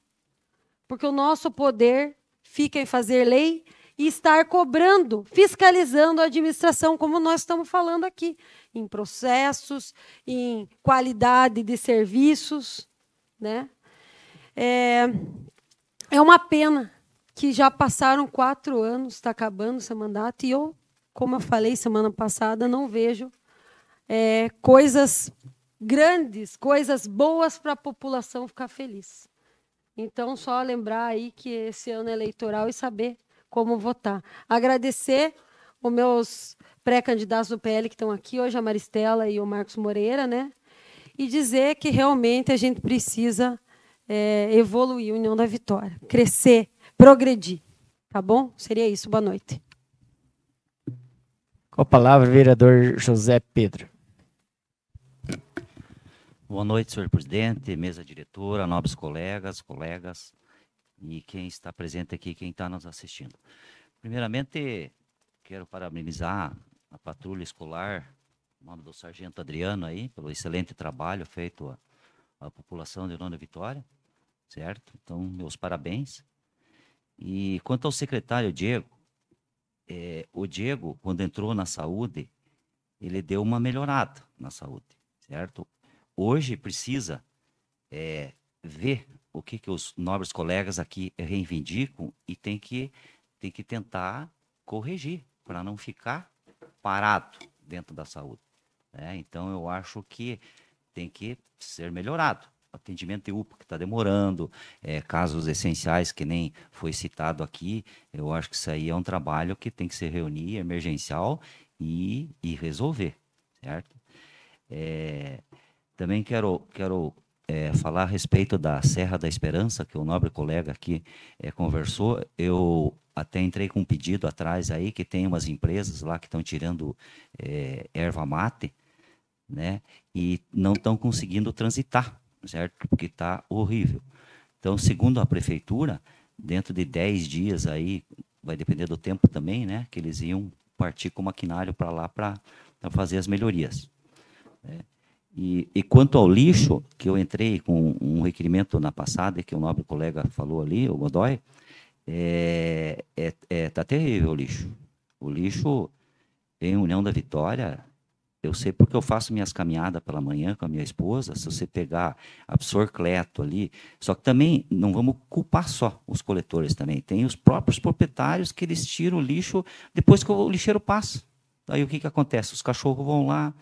Porque o nosso poder fica em fazer lei e estar cobrando, fiscalizando a administração, como nós estamos falando aqui, em processos, em qualidade de serviços. Né? É, é uma pena que já passaram quatro anos, está acabando esse mandato, e eu, como eu falei semana passada, não vejo é, coisas grandes, coisas boas para a população ficar feliz. Então, só lembrar aí que esse ano é eleitoral e saber como votar. Agradecer os meus pré-candidatos do PL que estão aqui hoje, a Maristela e o Marcos Moreira, né? E dizer que realmente a gente precisa é, evoluir, União da Vitória, crescer, progredir. Tá bom? Seria isso. Boa noite. Com a palavra, vereador José Pedro. Boa noite, senhor presidente, mesa diretora, nobres colegas, colegas e quem está presente aqui, quem está nos assistindo. Primeiramente, quero parabenizar a patrulha escolar, em nome do sargento Adriano aí, pelo excelente trabalho feito à, à população de Dona Vitória, certo? Então, meus parabéns. E quanto ao secretário Diego, é, o Diego, quando entrou na saúde, ele deu uma melhorada na saúde, certo? Hoje precisa é, ver o que, que os nobres colegas aqui reivindicam e tem que, tem que tentar corrigir para não ficar parado dentro da saúde. Né? Então, eu acho que tem que ser melhorado atendimento de UPA que está demorando, é, casos essenciais que nem foi citado aqui. Eu acho que isso aí é um trabalho que tem que se reunir emergencial e, e resolver, certo? É, também quero, quero é, falar a respeito da Serra da Esperança, que o nobre colega aqui é, conversou. Eu até entrei com um pedido atrás aí, que tem umas empresas lá que estão tirando é, erva mate, né? E não estão conseguindo transitar certo? Porque está horrível. Então, segundo a prefeitura, dentro de 10 dias aí, vai depender do tempo também, né? Que eles iam partir com o maquinário para lá para fazer as melhorias. Né? E, e, quanto ao lixo, que eu entrei com um requerimento na passada, que o nobre colega falou ali, o Godoy, é, é, é, tá terrível o lixo. O lixo em União da Vitória eu sei porque eu faço minhas caminhadas pela manhã com a minha esposa. Se você pegar absorcleto ali, só que também não vamos culpar só os coletores também. Tem os próprios proprietários que eles tiram o lixo depois que o lixeiro passa. Aí o que, que acontece? Os cachorros vão lá,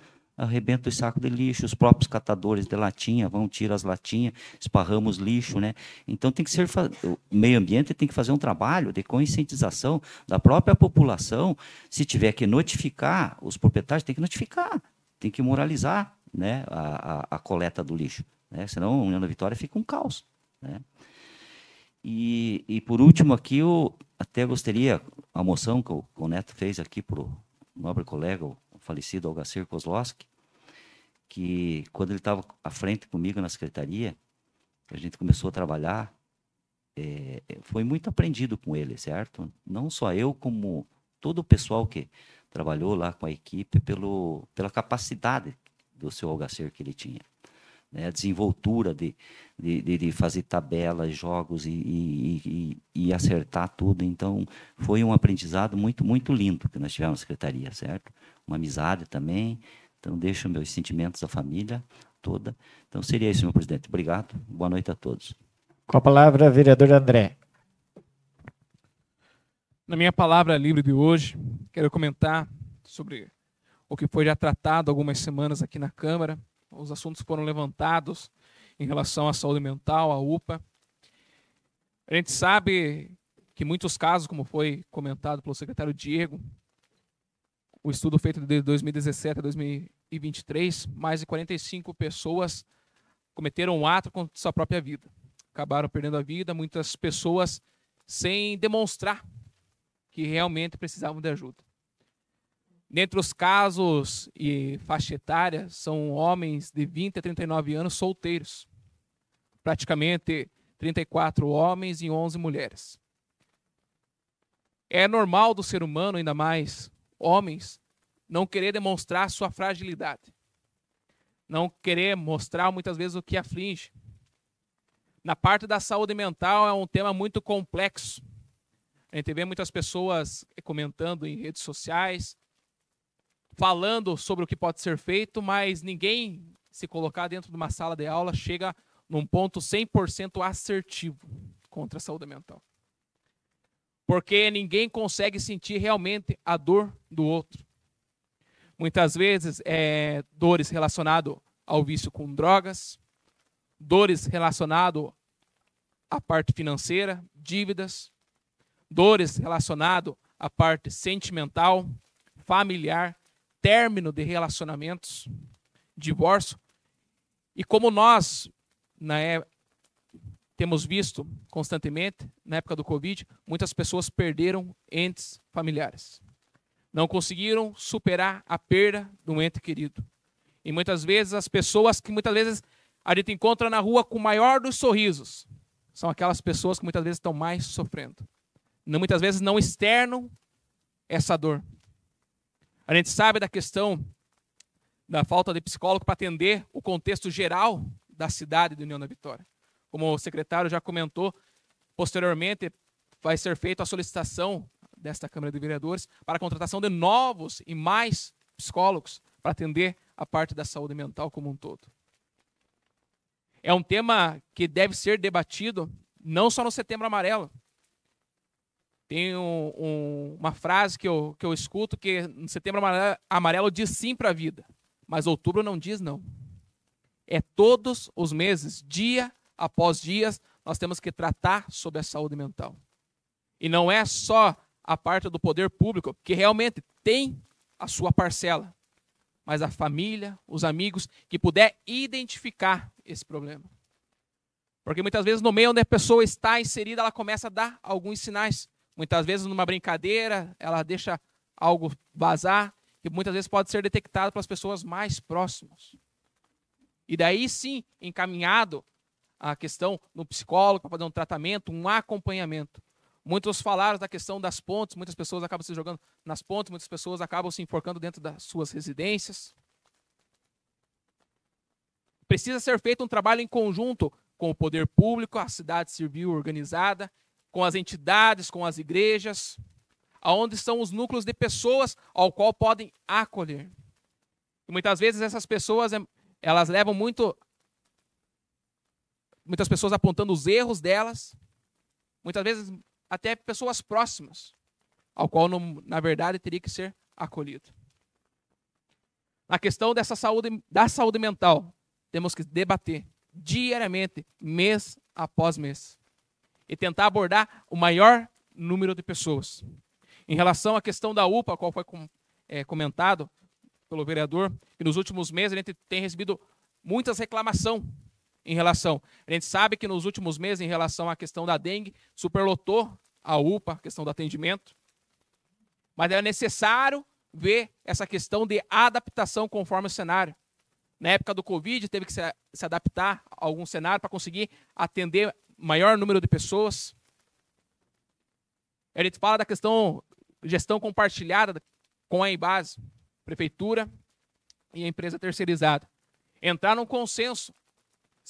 arrebenta os sacos de lixo, os próprios catadores de latinha vão, tirar as latinhas, esparramos lixo, né? Então tem que ser, o meio ambiente tem que fazer um trabalho de conscientização da própria população, se tiver que notificar, os proprietários têm que notificar, tem que moralizar, né, a, a, a coleta do lixo, né? Senão a União da Vitória fica um caos, né? E, e por último aqui, eu até gostaria, a moção que o, que o Neto fez aqui para o nobre colega, o falecido Algacir Kozlowski, que quando ele estava à frente comigo na secretaria, a gente começou a trabalhar, é, é, foi muito aprendido com ele, certo? Não só eu, como todo o pessoal que trabalhou lá com a equipe pelo, pela capacidade do seu Algacer que ele tinha. Né? A desenvoltura de, de, de fazer tabelas, jogos e, e, e, e, acertar tudo. Então, foi um aprendizado muito, muito lindo que nós tivemos na secretaria, certo? uma amizade também. Então, deixo meus sentimentos à família toda. Então, seria isso, meu presidente. Obrigado. Boa noite a todos. Com a palavra, vereador André. Na minha palavra livre de hoje, quero comentar sobre o que foi já tratado algumas semanas aqui na Câmara. Os assuntos foram levantados em relação à saúde mental, à UPA. A gente sabe que muitos casos, como foi comentado pelo secretário Diego, o estudo feito de 2017 a 2023, mais de 45 pessoas cometeram um ato contra sua própria vida. Acabaram perdendo a vida, muitas pessoas sem demonstrar que realmente precisavam de ajuda. Dentre os casos e faixa etária, são homens de 20 a 39 anos solteiros. Praticamente 34 homens e 11 mulheres. É normal do ser humano, ainda mais homens não querer demonstrar sua fragilidade, não querer mostrar muitas vezes o que aflige. Na parte da saúde mental é um tema muito complexo. A gente vê muitas pessoas comentando em redes sociais, falando sobre o que pode ser feito, mas ninguém se colocar dentro de uma sala de aula chega num ponto 100% assertivo contra a saúde mental porque ninguém consegue sentir realmente a dor do outro. Muitas vezes, é, dores relacionadas ao vício com drogas, dores relacionadas à parte financeira, dívidas, dores relacionadas à parte sentimental, familiar, término de relacionamentos, divórcio. E como nós, na, é, temos visto constantemente, na época do Covid, muitas pessoas perderam entes familiares. Não conseguiram superar a perda de um ente querido. E muitas vezes as pessoas que muitas vezes a gente encontra na rua com o maior dos sorrisos são aquelas pessoas que muitas vezes estão mais sofrendo. muitas vezes não externam essa dor. A gente sabe da questão da falta de psicólogo para atender o contexto geral da cidade do União da Vitória como o secretário já comentou, posteriormente vai ser feita a solicitação desta Câmara de Vereadores para a contratação de novos e mais psicólogos para atender a parte da saúde mental como um todo. É um tema que deve ser debatido não só no Setembro Amarelo. Tem um, um, uma frase que eu, que eu escuto que no Setembro Amarelo, amarelo diz sim para a vida, mas outubro não diz não. É todos os meses, dia após dias, nós temos que tratar sobre a saúde mental. E não é só a parte do poder público, que realmente tem a sua parcela, mas a família, os amigos, que puder identificar esse problema. Porque muitas vezes no meio onde a pessoa está inserida, ela começa a dar alguns sinais. Muitas vezes numa brincadeira, ela deixa algo vazar, que muitas vezes pode ser detectado pelas pessoas mais próximas. E daí sim, encaminhado a questão no psicólogo para fazer um tratamento, um acompanhamento. Muitos falaram da questão das pontes, muitas pessoas acabam se jogando nas pontes, muitas pessoas acabam se enforcando dentro das suas residências. Precisa ser feito um trabalho em conjunto com o poder público, a cidade civil organizada, com as entidades, com as igrejas, aonde são os núcleos de pessoas ao qual podem acolher. E muitas vezes essas pessoas elas levam muito muitas pessoas apontando os erros delas, muitas vezes até pessoas próximas, ao qual, na verdade, teria que ser acolhido. Na questão dessa saúde, da saúde mental, temos que debater diariamente, mês após mês, e tentar abordar o maior número de pessoas. Em relação à questão da UPA, a qual foi é, comentado pelo vereador, que nos últimos meses a gente tem recebido muitas reclamações em relação. A gente sabe que nos últimos meses, em relação à questão da dengue, superlotou a UPA, a questão do atendimento. Mas é necessário ver essa questão de adaptação conforme o cenário. Na época do Covid, teve que se, adaptar a algum cenário para conseguir atender maior número de pessoas. A gente fala da questão gestão compartilhada com a Embase, prefeitura e a empresa terceirizada. Entrar num consenso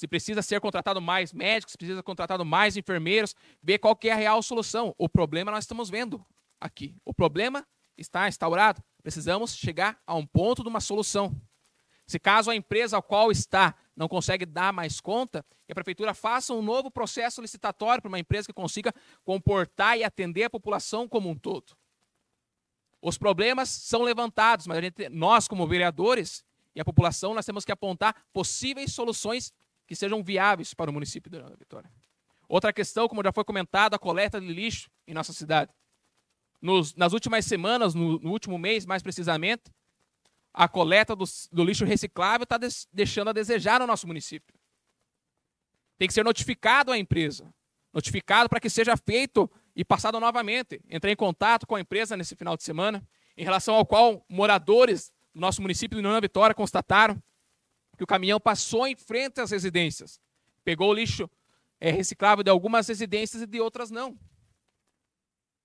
se precisa ser contratado mais médicos, se precisa contratado mais enfermeiros, ver qual é a real solução. O problema nós estamos vendo aqui. O problema está instaurado. Precisamos chegar a um ponto de uma solução. Se caso a empresa ao qual está não consegue dar mais conta, que a prefeitura faça um novo processo licitatório para uma empresa que consiga comportar e atender a população como um todo. Os problemas são levantados, mas gente, nós como vereadores e a população nós temos que apontar possíveis soluções que sejam viáveis para o município de da Vitória. Outra questão, como já foi comentado, a coleta de lixo em nossa cidade. Nos, nas últimas semanas, no, no, último mês mais precisamente, a coleta do, do lixo reciclável está deixando a desejar no nosso município. Tem que ser notificado à empresa, notificado para que seja feito e passado novamente. Entrei em contato com a empresa nesse final de semana, em relação ao qual moradores do nosso município de União Vitória constataram que o caminhão passou em frente às residências. Pegou o lixo é, reciclável de algumas residências e de outras não.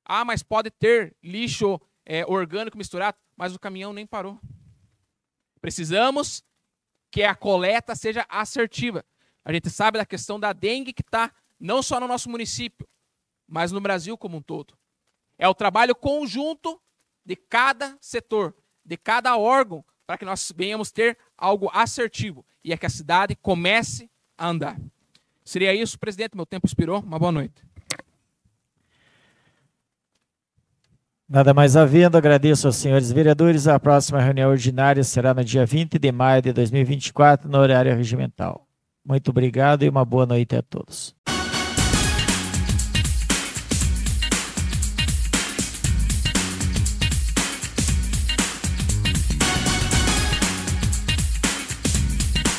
Ah, mas pode ter lixo é, orgânico misturado, mas o caminhão nem parou. Precisamos que a coleta seja assertiva. A gente sabe da questão da dengue que está não só no nosso município, mas no Brasil como um todo. É o trabalho conjunto de cada setor, de cada órgão, para que nós venhamos ter algo assertivo e é que a cidade comece a andar. Seria isso, presidente? Meu tempo expirou. Uma boa noite. Nada mais havendo, agradeço aos senhores vereadores. A próxima reunião ordinária será no dia 20 de maio de 2024, no horário regimental. Muito obrigado e uma boa noite a todos.